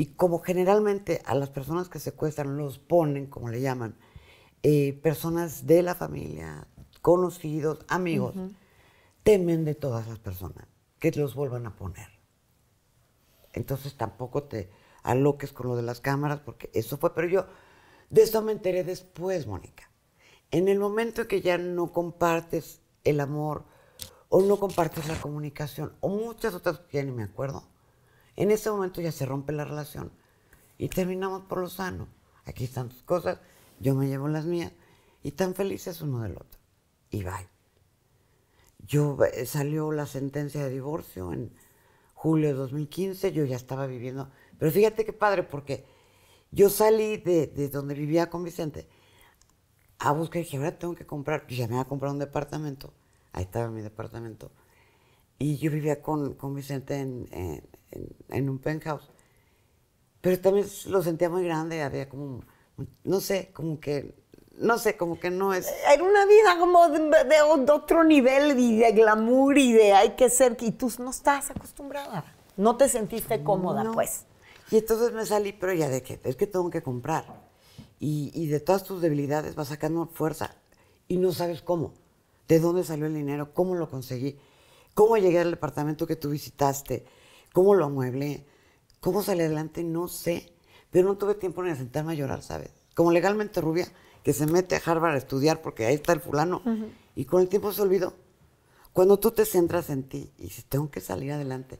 Y como generalmente a las personas que secuestran los ponen, como le llaman, eh, personas de la familia, conocidos, amigos, temen de todas las personas que los vuelvan a poner. Entonces tampoco te aloques con lo de las cámaras, porque eso fue, pero yo de eso me enteré después, Mónica. En el momento que ya no compartes el amor o no compartes la comunicación o muchas otras que ya ni me acuerdo, en ese momento ya se rompe la relación y terminamos por lo sano. Aquí están tus cosas, yo me llevo las mías y tan felices uno del otro. Y va. Yo eh, salió la sentencia de divorcio en julio de 2015, yo ya estaba viviendo, pero fíjate qué padre porque yo salí de, donde vivía con Vicente a buscar y dije, ahora tengo que comprar, pues ya me a comprar un departamento, ahí estaba mi departamento y yo vivía con, con Vicente en, en, un penthouse. Pero también lo sentía muy grande, había como, no sé, como que, no sé, como que no es... Era una vida como de, otro nivel y de glamour y de hay que ser, y tú no estás acostumbrada, no te sentiste cómoda, pues. Y entonces me salí, pero ya de que, es que tengo que comprar. Y, y de todas tus debilidades vas sacando fuerza y no sabes cómo, de dónde salió el dinero, cómo lo conseguí cómo llegué al departamento que tú visitaste, cómo lo amueblé, cómo salí adelante, no sé. Pero no tuve tiempo ni de sentarme a llorar, ¿sabes? Como legalmente rubia, que se mete a Harvard a estudiar porque ahí está el fulano. Y con el tiempo se olvidó. Cuando tú te centras en ti y dices, tengo que salir adelante,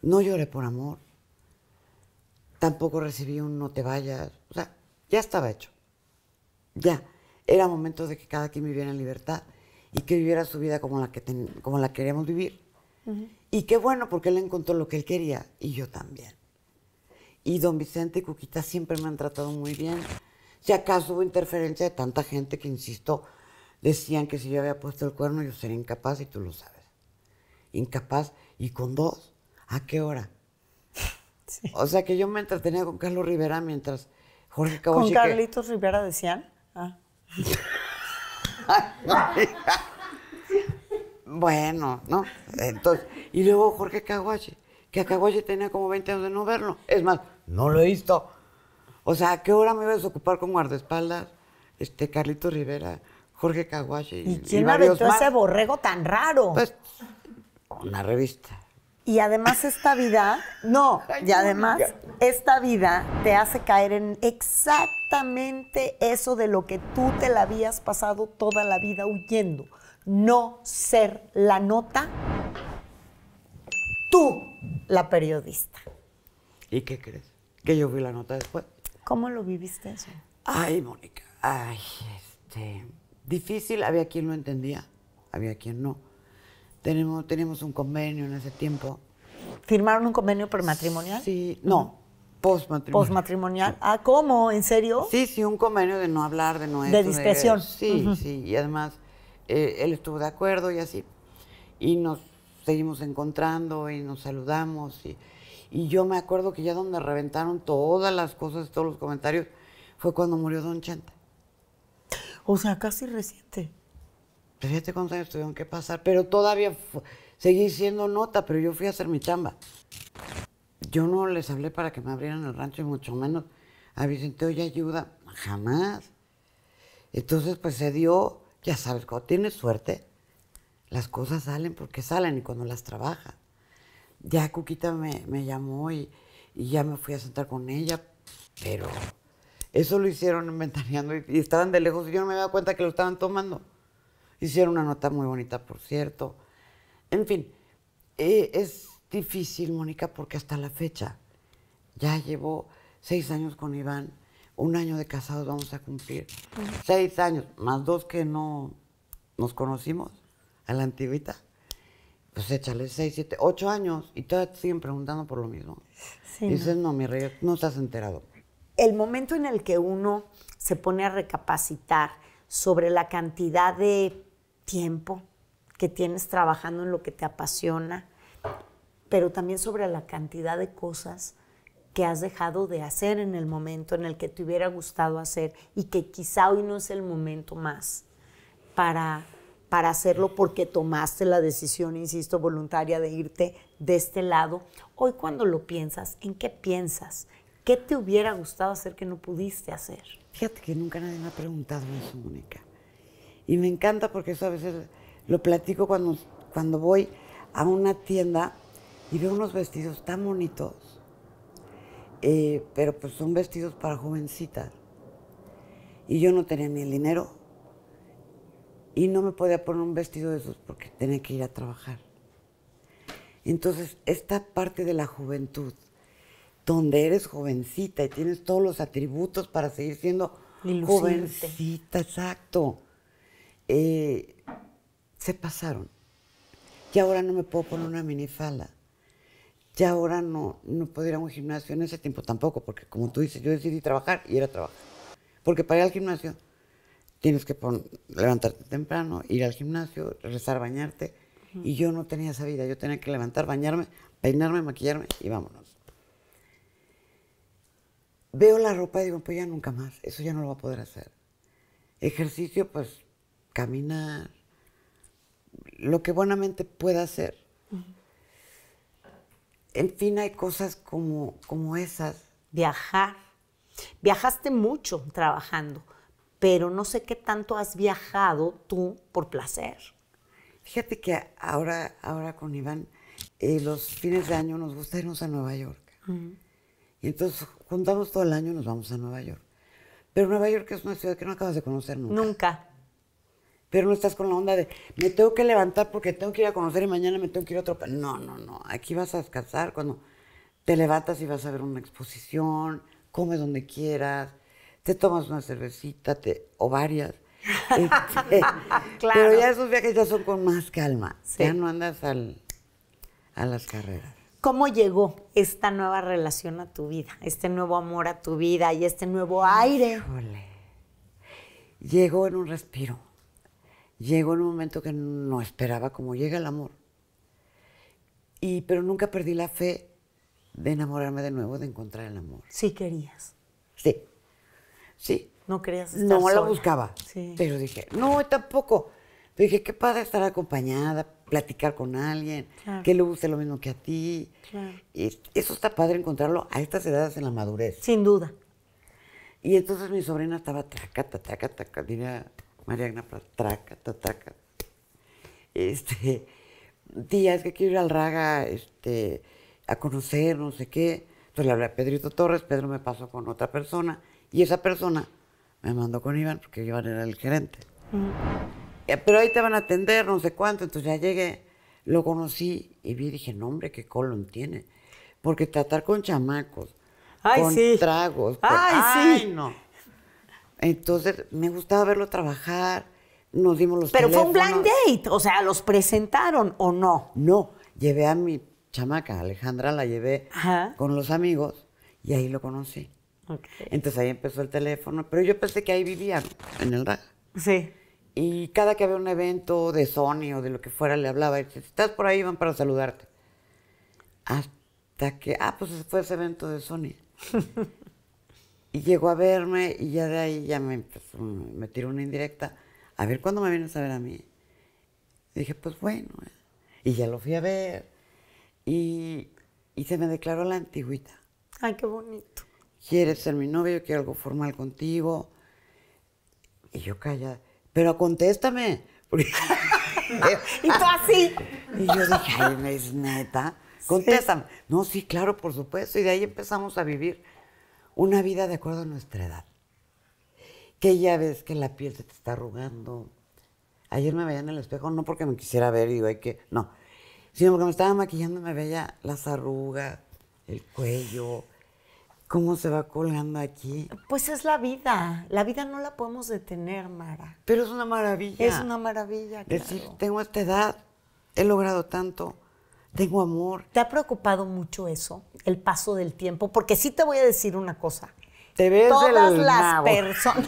no lloré por amor. Tampoco recibí un no te vayas. O sea, ya estaba hecho. Ya. Era momento de que cada quien viviera en libertad y que viviera su vida como la que, como la queríamos vivir. Y qué bueno, porque él encontró lo que él quería y yo también. Y don Vicente y Cuquita siempre me han tratado muy bien. Si acaso hubo interferencia de tanta gente que, insisto, decían que si yo había puesto el cuerno yo sería incapaz y tú lo sabes. Incapaz y con dos. ¿A qué hora? <laughs> O sea que yo me entretenía con Carlos Rivera mientras Jorge Caboche... ¿Con Carlitos Rivera decían? Ah. <laughs> <laughs> bueno, ¿no? Entonces, y luego Jorge Caguache, que a Caguache tenía como 20 años de no verlo. Es más, no lo he visto. O sea, ¿a qué hora me ibas a ocupar con guardaespaldas? Este, Carlito Rivera, Jorge Caguache. ¿Y, ¿Y quién ese borrego tan raro? Pues, una revista. Y además esta vida, no, y además, esta vida te hace caer en exactamente eso de lo que tú te la habías pasado toda la vida huyendo. No ser la nota, tú la periodista. ¿Y qué crees? ¿Que yo fui la nota después? ¿Cómo lo viviste eso? Ay, Mónica, ay, este, difícil, había quien lo entendía, había quien no. Tenemos, tenemos un convenio en ese tiempo. ¿Firmaron un convenio prematrimonial? Sí, no, postmatrimonial. Postmatrimonial. Ah, ¿cómo? ¿En serio? Sí, sí, un convenio de no hablar, de no... De discreción. sí, sí, y además eh, él estuvo de acuerdo y así. Y nos seguimos encontrando y nos saludamos. Y, y yo me acuerdo que ya donde reventaron todas las cosas, todos los comentarios, fue cuando murió Don Chente. O sea, casi reciente. Pues fíjate cuántos años tuvieron que pasar, pero todavía seguí siendo nota, pero yo fui a hacer mi chamba. Yo no les hablé para que me abrieran el rancho y mucho menos a Vicente Oye ayuda, jamás. Entonces, pues se dio, ya sabes, cuando tienes suerte, las cosas salen porque salen y cuando las trabajas. Ya Cuquita me, me llamó y, ya me fui a sentar con ella, pero eso lo hicieron inventariando y, estaban de lejos y yo no me daba cuenta que lo estaban tomando. Hicieron una nota muy bonita, por cierto. En fin, eh, es difícil, Mónica, porque hasta la fecha ya llevo seis años con Iván, un año de casados vamos a cumplir. Seis años, más dos que no nos conocimos a la antigüita. Pues échale seis, siete, ocho años y todavía te siguen preguntando por lo mismo. dices, no. no, mi rey, no estás enterado. El momento en el que uno se pone a recapacitar sobre la cantidad de tiempo que tienes trabajando en lo que te apasiona, pero también sobre la cantidad de cosas que has dejado de hacer en el momento en el que te hubiera gustado hacer y que quizá hoy no es el momento más para, para hacerlo porque tomaste la decisión, insisto, voluntaria de irte de este lado. Hoy cuando lo piensas, ¿en qué piensas? ¿Qué te hubiera gustado hacer que no pudiste hacer? Fíjate que nunca nadie me ha preguntado eso, Mónica. Y me encanta porque eso a veces lo platico cuando, cuando voy a una tienda y veo unos vestidos tan bonitos, eh, pero pues son vestidos para jovencita. Y yo no tenía ni el dinero y no me podía poner un vestido de esos porque tenía que ir a trabajar. Entonces, esta parte de la juventud, donde eres jovencita y tienes todos los atributos para seguir siendo jovencita, exacto, eh, se pasaron. Y ahora no me puedo poner una minifalda. Ya ahora no, no puedo ir a un gimnasio en ese tiempo tampoco, porque como tú dices, yo decidí trabajar y era trabajar. Porque para ir al gimnasio tienes que levantarte temprano, ir al gimnasio, rezar, bañarte. Y yo no tenía esa vida, yo tenía que levantar, bañarme, peinarme, maquillarme y vámonos. Veo la ropa y digo, pues ya nunca más, eso ya no lo va a poder hacer. Ejercicio, pues caminar, lo que buenamente pueda hacer en fin, hay cosas como, como esas. Viajar. Viajaste mucho trabajando, pero no sé qué tanto has viajado tú por placer. Fíjate que ahora, ahora con Iván, eh, los fines de año nos gusta irnos a Nueva York. Y entonces juntamos todo el año y nos vamos a Nueva York. Pero Nueva York es una ciudad que no acabas de conocer nunca. Nunca pero no estás con la onda de me tengo que levantar porque tengo que ir a conocer y mañana me tengo que ir a otro No, no, no. Aquí vas a descansar cuando te levantas y vas a ver una exposición, comes donde quieras, te tomas una cervecita te, o varias. <laughs> Este, claro. Pero ya esos viajes ya son con más calma. Ya no andas a las carreras. ¿Cómo llegó esta nueva relación a tu vida, este nuevo amor a tu vida y este nuevo aire? Híjole. Llegó en un respiro llegó en un momento que no esperaba, como llega el amor. Y, pero nunca perdí la fe de enamorarme de nuevo, de encontrar el amor. Sí querías. Sí, sí. No querías estar No la buscaba, pero dije, no, tampoco. dije, qué padre estar acompañada, platicar con alguien, que le guste lo mismo que a ti. Y eso está padre encontrarlo a estas edades en la madurez. Sin duda. Y entonces mi sobrina estaba traca, traca, traca, Mariana traca, Tataca. Este, es que quiero ir al Raga este, a conocer, no sé qué. Entonces le hablé a Pedrito Torres, Pedro me pasó con otra persona y esa persona me mandó con Iván porque Iván era el gerente. Mm. Eh, pero ahí te van a atender, no sé cuánto. Entonces ya llegué, lo conocí y vi, dije, no hombre, qué colon tiene. Porque tratar con chamacos, con tragos, sí. ay, no. Entonces, me gustaba verlo trabajar, nos dimos los Pero fue un blind date, o sea, ¿los presentaron o no? No, llevé a mi chamaca, Alejandra, la llevé con los amigos y ahí lo conocí. Entonces ahí empezó el teléfono, pero yo pensé que ahí vivían, en el RAG. Sí. Y cada que había un evento de Sony o de lo que fuera, le hablaba y decía, estás por ahí, van para saludarte. Hasta que, ah, pues fue ese evento de Sony. <laughs> Y llegó a verme y ya de ahí ya me, me tiró una indirecta. A ver, ¿cuándo me vienes a ver a mí? Y dije, pues bueno. Eh. Y ya lo fui a ver. Y, se me declaró la antigüita. Ay, qué bonito. ¿Quieres ser mi novio? Quiero algo formal contigo. Y yo calla, pero contéstame. <laughs> y tú así. <laughs> Y yo dije, ay, es neta. Contéstame. No, sí, claro, por supuesto. Y de ahí empezamos a vivir una vida de acuerdo a nuestra edad. Que ya ves que la piel se te está arrugando. Ayer me veía en el espejo, no porque me quisiera ver y digo, hay que. No. Sino porque me estaba maquillando me veía las arrugas, el cuello, cómo se va colgando aquí. Pues es la vida. La vida no la podemos detener, Mara. Pero es una maravilla. Es una maravilla, claro. Decir, tengo esta edad, he logrado tanto tengo amor. ¿Te ha preocupado mucho eso, el paso del tiempo? Porque sí te voy a decir una cosa. Te ves Todas las personas.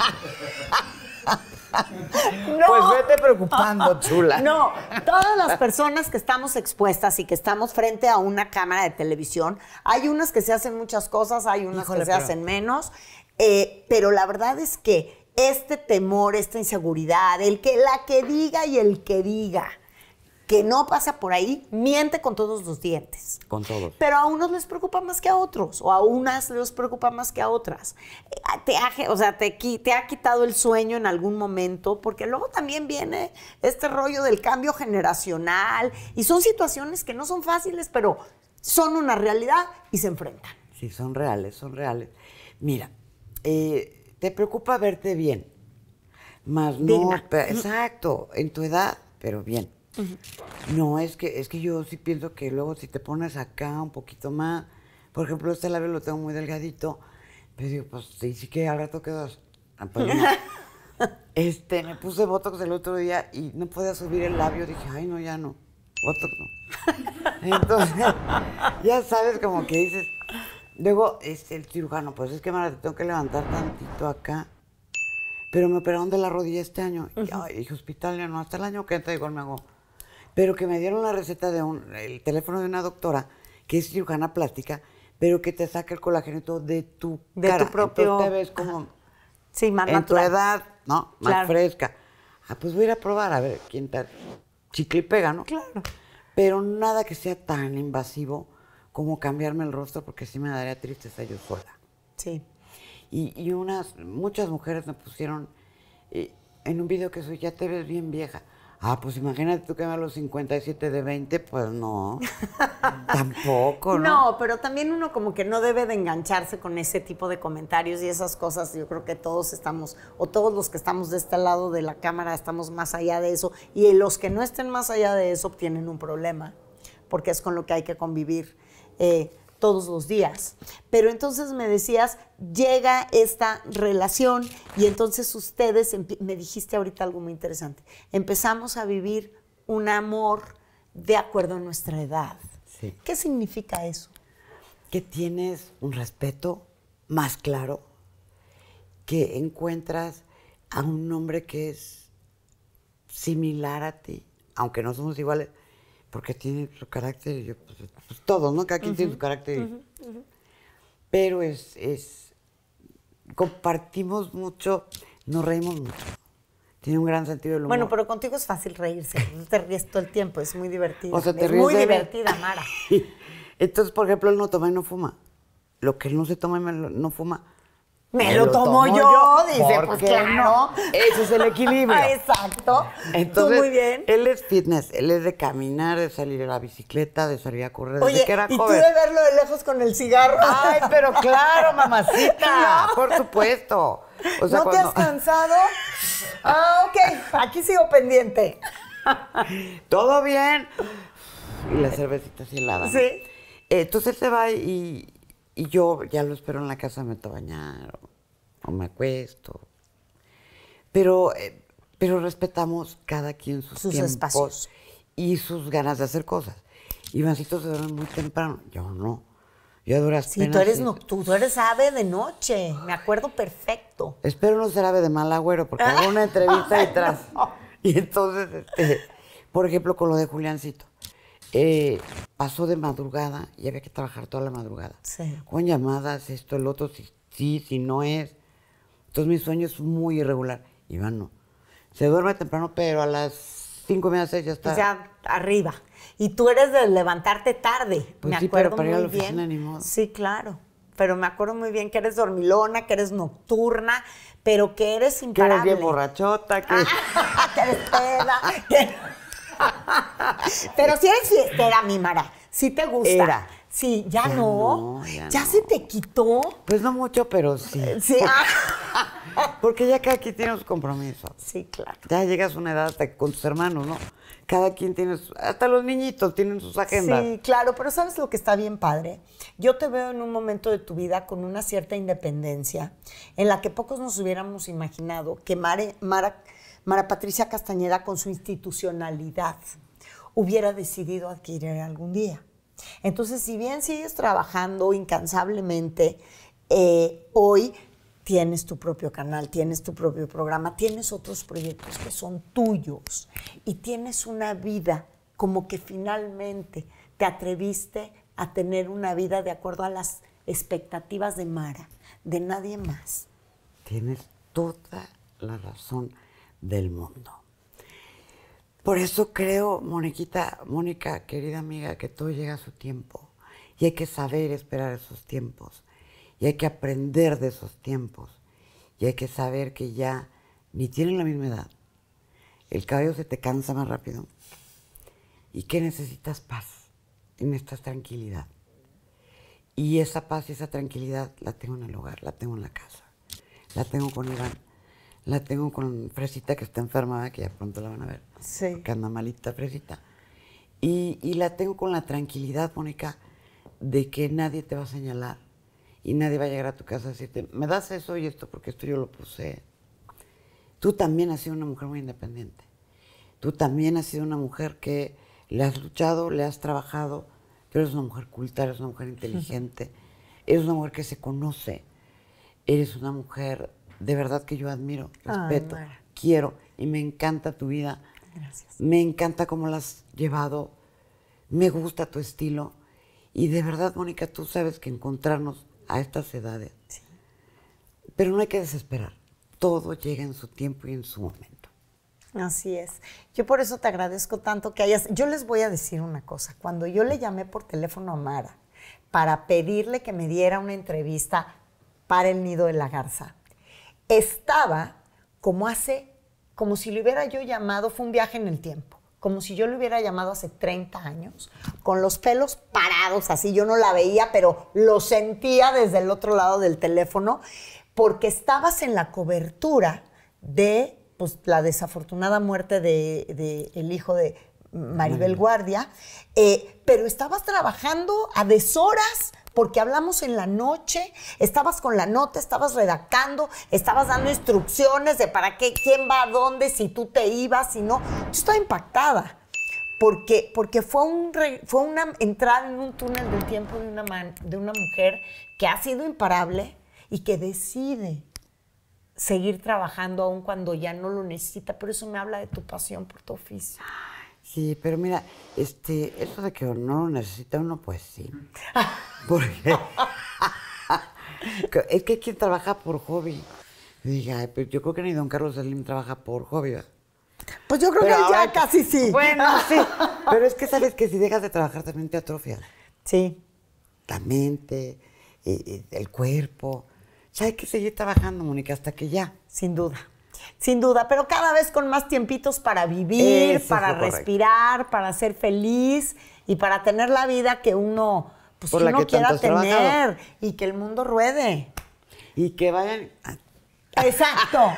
<laughs> Pues no. Pues vete preocupando, chula. <laughs> No, todas las personas que estamos expuestas y que estamos frente a una cámara de televisión, hay unas que se hacen muchas cosas, hay unas que se hacen menos, eh, pero la verdad es que este temor, esta inseguridad, el que la que diga y el que diga, que no pasa por ahí, miente con todos los dientes. Con todos. Pero a unos les preocupa más que a otros, o a unas les preocupa más que a otras. Eh, te o sea, te, ha quitado el sueño en algún momento, porque luego también viene este rollo del cambio generacional, y son situaciones que no son fáciles, pero son una realidad y se enfrentan. Sí, son reales, son reales. Mira, eh, te preocupa verte bien, más no, exacto, en tu edad, pero bien. No, es que, es que yo sí pienso que luego si te pones acá un poquito más, por ejemplo, este labio lo tengo muy delgadito, pero pues digo, pues sí, sí que al rato quedas. Ah, pues <laughs> este, me puse botox el otro día y no podía subir el labio, dije, ay, no, ya no, botox no. <laughs> Entonces, ya sabes, como que dices, luego este, el cirujano, pues es que me tengo que levantar tantito acá. Pero me operaron de la rodilla este año. Y Y, hospital, hospital, no, hasta el año que entra, igual me hago pero que me dieron la receta de un, el teléfono de una doctora que es cirujana plástica, pero que te saca el colágeno de tu de tu propio. Entonces te ves como sí, más en tu edad, ¿no? Más fresca. Ah, pues voy a ir a probar a ver quién tal. Chicle y pega, ¿no? Claro. Pero nada que sea tan invasivo como cambiarme el rostro porque sí me daría tristeza yo sola. Sí. Y, y unas, muchas mujeres me pusieron eh, en un video que soy, ya te ves bien vieja Ah, pues imagínate tú que a los 57 de 20, pues no. <laughs> Tampoco, ¿no? No, pero también uno como que no debe de engancharse con ese tipo de comentarios y esas cosas. Yo creo que todos estamos, o todos los que estamos de este lado de la cámara, estamos más allá de eso. Y los que no estén más allá de eso tienen un problema, porque es con lo que hay que convivir. Eh, todos los días. Pero entonces me decías, llega esta relación y entonces ustedes, me dijiste ahorita algo muy interesante, empezamos a vivir un amor de acuerdo a nuestra edad. ¿Qué significa eso? Que tienes un respeto más claro, que encuentras a un hombre que es similar a ti, aunque no somos iguales, porque tiene su carácter, yo, pues, pues, todo, ¿no? Cada quien tiene su carácter. Pero es, compartimos mucho, nos reímos mucho. Tiene un gran sentido del humor. Bueno, pero contigo es fácil reírse, no te ríes todo el tiempo, es muy divertido. O es muy divertida, Mara. <laughs> Entonces, por ejemplo, él no toma y no fuma. Lo que él no se toma y no fuma me, lo, tomo, yo, dice, pues no? Ese es el <laughs> equilibrio. Exacto. Entonces, muy bien. Él es fitness, él es de caminar, de salir a la bicicleta, de salir a correr, Oye, que era y tú de verlo de lejos con el cigarro. Ay, pero claro, mamacita, <laughs> por supuesto. ¿No te has cansado? Ah, ok, aquí sigo pendiente. <laughs> Todo bien. Y las cervecitas helada. Sí. Entonces se va y, y yo ya lo espero en la casa, me meto a bañar o, me acuesto. Pero, eh, pero respetamos cada quien sus, sus espacios. y sus ganas de hacer cosas. Ivancito se duerme muy temprano, yo no. Yo Tú eres, tú, eres ave de noche, me acuerdo perfecto. Espero no ser ave de mal agüero, porque hago una entrevista <laughs> detrás. Y entonces, este, por ejemplo, con lo de Juliancito eh, pasó de madrugada y había que trabajar toda la madrugada. Sí. Con llamadas, esto, el otro, si sí, si no es. Entonces mi sueño es muy irregular. Iván ah, no. Se duerme temprano, pero a las cinco media seis ya está. O pues arriba. Y tú eres de levantarte tarde. Pues me acuerdo pero para ir muy a la oficina, bien. Sí, claro. Pero me acuerdo muy bien que eres dormilona, que eres nocturna, pero que eres imparable. Que eres bien borrachota, que... Ah, <laughs> que eres peda, <laughs> Pero si eres fiestera, mi Mara. Si te gusta. Sí, ya, no. Ya, se te quitó. Pues no mucho, pero sí. <laughs> <laughs> Porque ya cada quien tiene su compromisos. Sí, claro. Ya llegas a una edad hasta con tus hermanos, ¿no? Cada quien tiene, hasta los niñitos tienen sus agendas. Sí, claro, pero ¿sabes lo que está bien padre? Yo te veo en un momento de tu vida con una cierta independencia en la que pocos nos hubiéramos imaginado que Mara Mara Patricia Castañeda con su institucionalidad hubiera decidido adquirir algún día. Entonces, si bien sigues trabajando incansablemente, eh, hoy tienes tu propio canal, tienes tu propio programa, tienes otros proyectos que son tuyos y tienes una vida como que finalmente te atreviste a tener una vida de acuerdo a las expectativas de Mara, de nadie más. Tienes toda la razón del mundo. Por eso creo, Moniquita, Mónica, querida amiga, que todo llega a su tiempo y hay que saber esperar esos tiempos y hay que aprender de esos tiempos y hay que saber que ya ni tienen la misma edad. El cabello se te cansa más rápido y que necesitas paz en esta tranquilidad. Y esa paz y esa tranquilidad la tengo en el hogar, la tengo en la casa, la tengo con Iván la tengo con Fresita, que está enferma, que ya pronto la van a ver. Sí. Que anda malita Fresita. Y, la tengo con la tranquilidad, Mónica, de que nadie te va a señalar y nadie va a llegar a tu casa a decirte, me das eso y esto porque esto yo lo puse. Tú también has sido una mujer muy independiente. Tú también has sido una mujer que le has luchado, le has trabajado, pero eres una mujer culta, eres una mujer inteligente, eres una mujer que se conoce, eres una mujer de verdad que yo admiro, respeto, quiero y me encanta tu vida. Gracias. Me encanta cómo la has llevado, me gusta tu estilo. Y de verdad, Mónica, tú sabes que encontrarnos a estas edades. Sí. Pero no hay que desesperar. Todo llega en su tiempo y en su momento. Así es. Yo por eso te agradezco tanto que hayas. Yo les voy a decir una cosa. Cuando yo le llamé por teléfono a Mara para pedirle que me diera una entrevista para el nido de la garza, estaba como hace, como si lo hubiera yo llamado, fue un viaje en el tiempo, como si yo lo hubiera llamado hace 30 años, con los pelos parados, así yo no la veía, pero lo sentía desde el otro lado del teléfono, porque estabas en la cobertura de pues, la desafortunada muerte del de, el hijo de Maribel Guardia, eh, pero estabas trabajando a deshoras porque hablamos en la noche, estabas con la nota, estabas redactando, estabas dando instrucciones de para qué, quién va a dónde, si tú te ibas, si no. Yo estaba impactada. Porque, porque fue, un fue una entrada en un túnel del tiempo de una, de una mujer que ha sido imparable y que decide seguir trabajando aun cuando ya no lo necesita, pero eso me habla de tu pasión por tu oficio. Sí, pero mira, este, eso de que no necesita uno, pues sí. Porque <laughs> es que quien trabaja por hobby. Diga, pues yo creo que ni don Carlos Salim trabaja por hobby, Pues yo creo que ya casi sí. Bueno, <laughs> sí. Pero es que sabes que si dejas de trabajar también te atrofias. Sí. La mente, eh, eh, el cuerpo. O sea, hay que seguir trabajando, Mónica, hasta que ya. Sin duda. Sin duda, pero cada vez con más tiempitos para vivir, para respirar, para ser feliz y para tener la vida que uno, pues, quiera tener y que el mundo ruede. Y que vayan Exacto.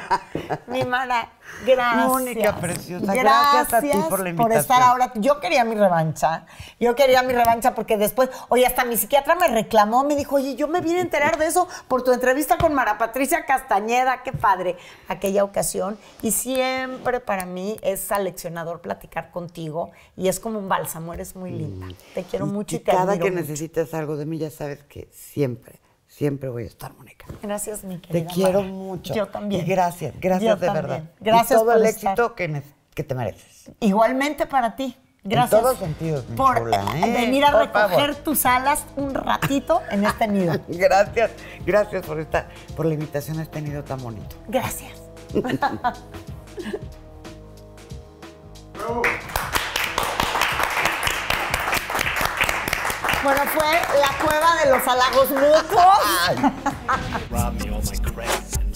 mi mara, gracias. gracias, a ti por Por estar ahora. Yo quería mi revancha. Yo quería mi revancha porque después, oye, hasta mi psiquiatra me reclamó, me dijo, oye, yo me vine a enterar de eso por tu entrevista con Mara Patricia Castañeda, qué padre, aquella ocasión. Y siempre para mí es aleccionador platicar contigo y es como un bálsamo, eres muy linda. Mm. Te quiero mucho y, cada que necesites algo de mí, ya sabes que siempre Siempre voy a estar, Mónica. Gracias, mi querida. Te quiero mucho. Yo también. Y gracias, gracias de verdad. Gracias y todo el éxito que, que te mereces. Igualmente para ti. Gracias. todos sentidos, por chula, ¿eh? venir a recoger tus alas un ratito en este nido. <laughs> gracias, gracias por por la invitación a este nido tan bonito. Gracias. <laughs> <laughs> Bueno, fue la cueva de los halagos mutuos. <laughs> Oh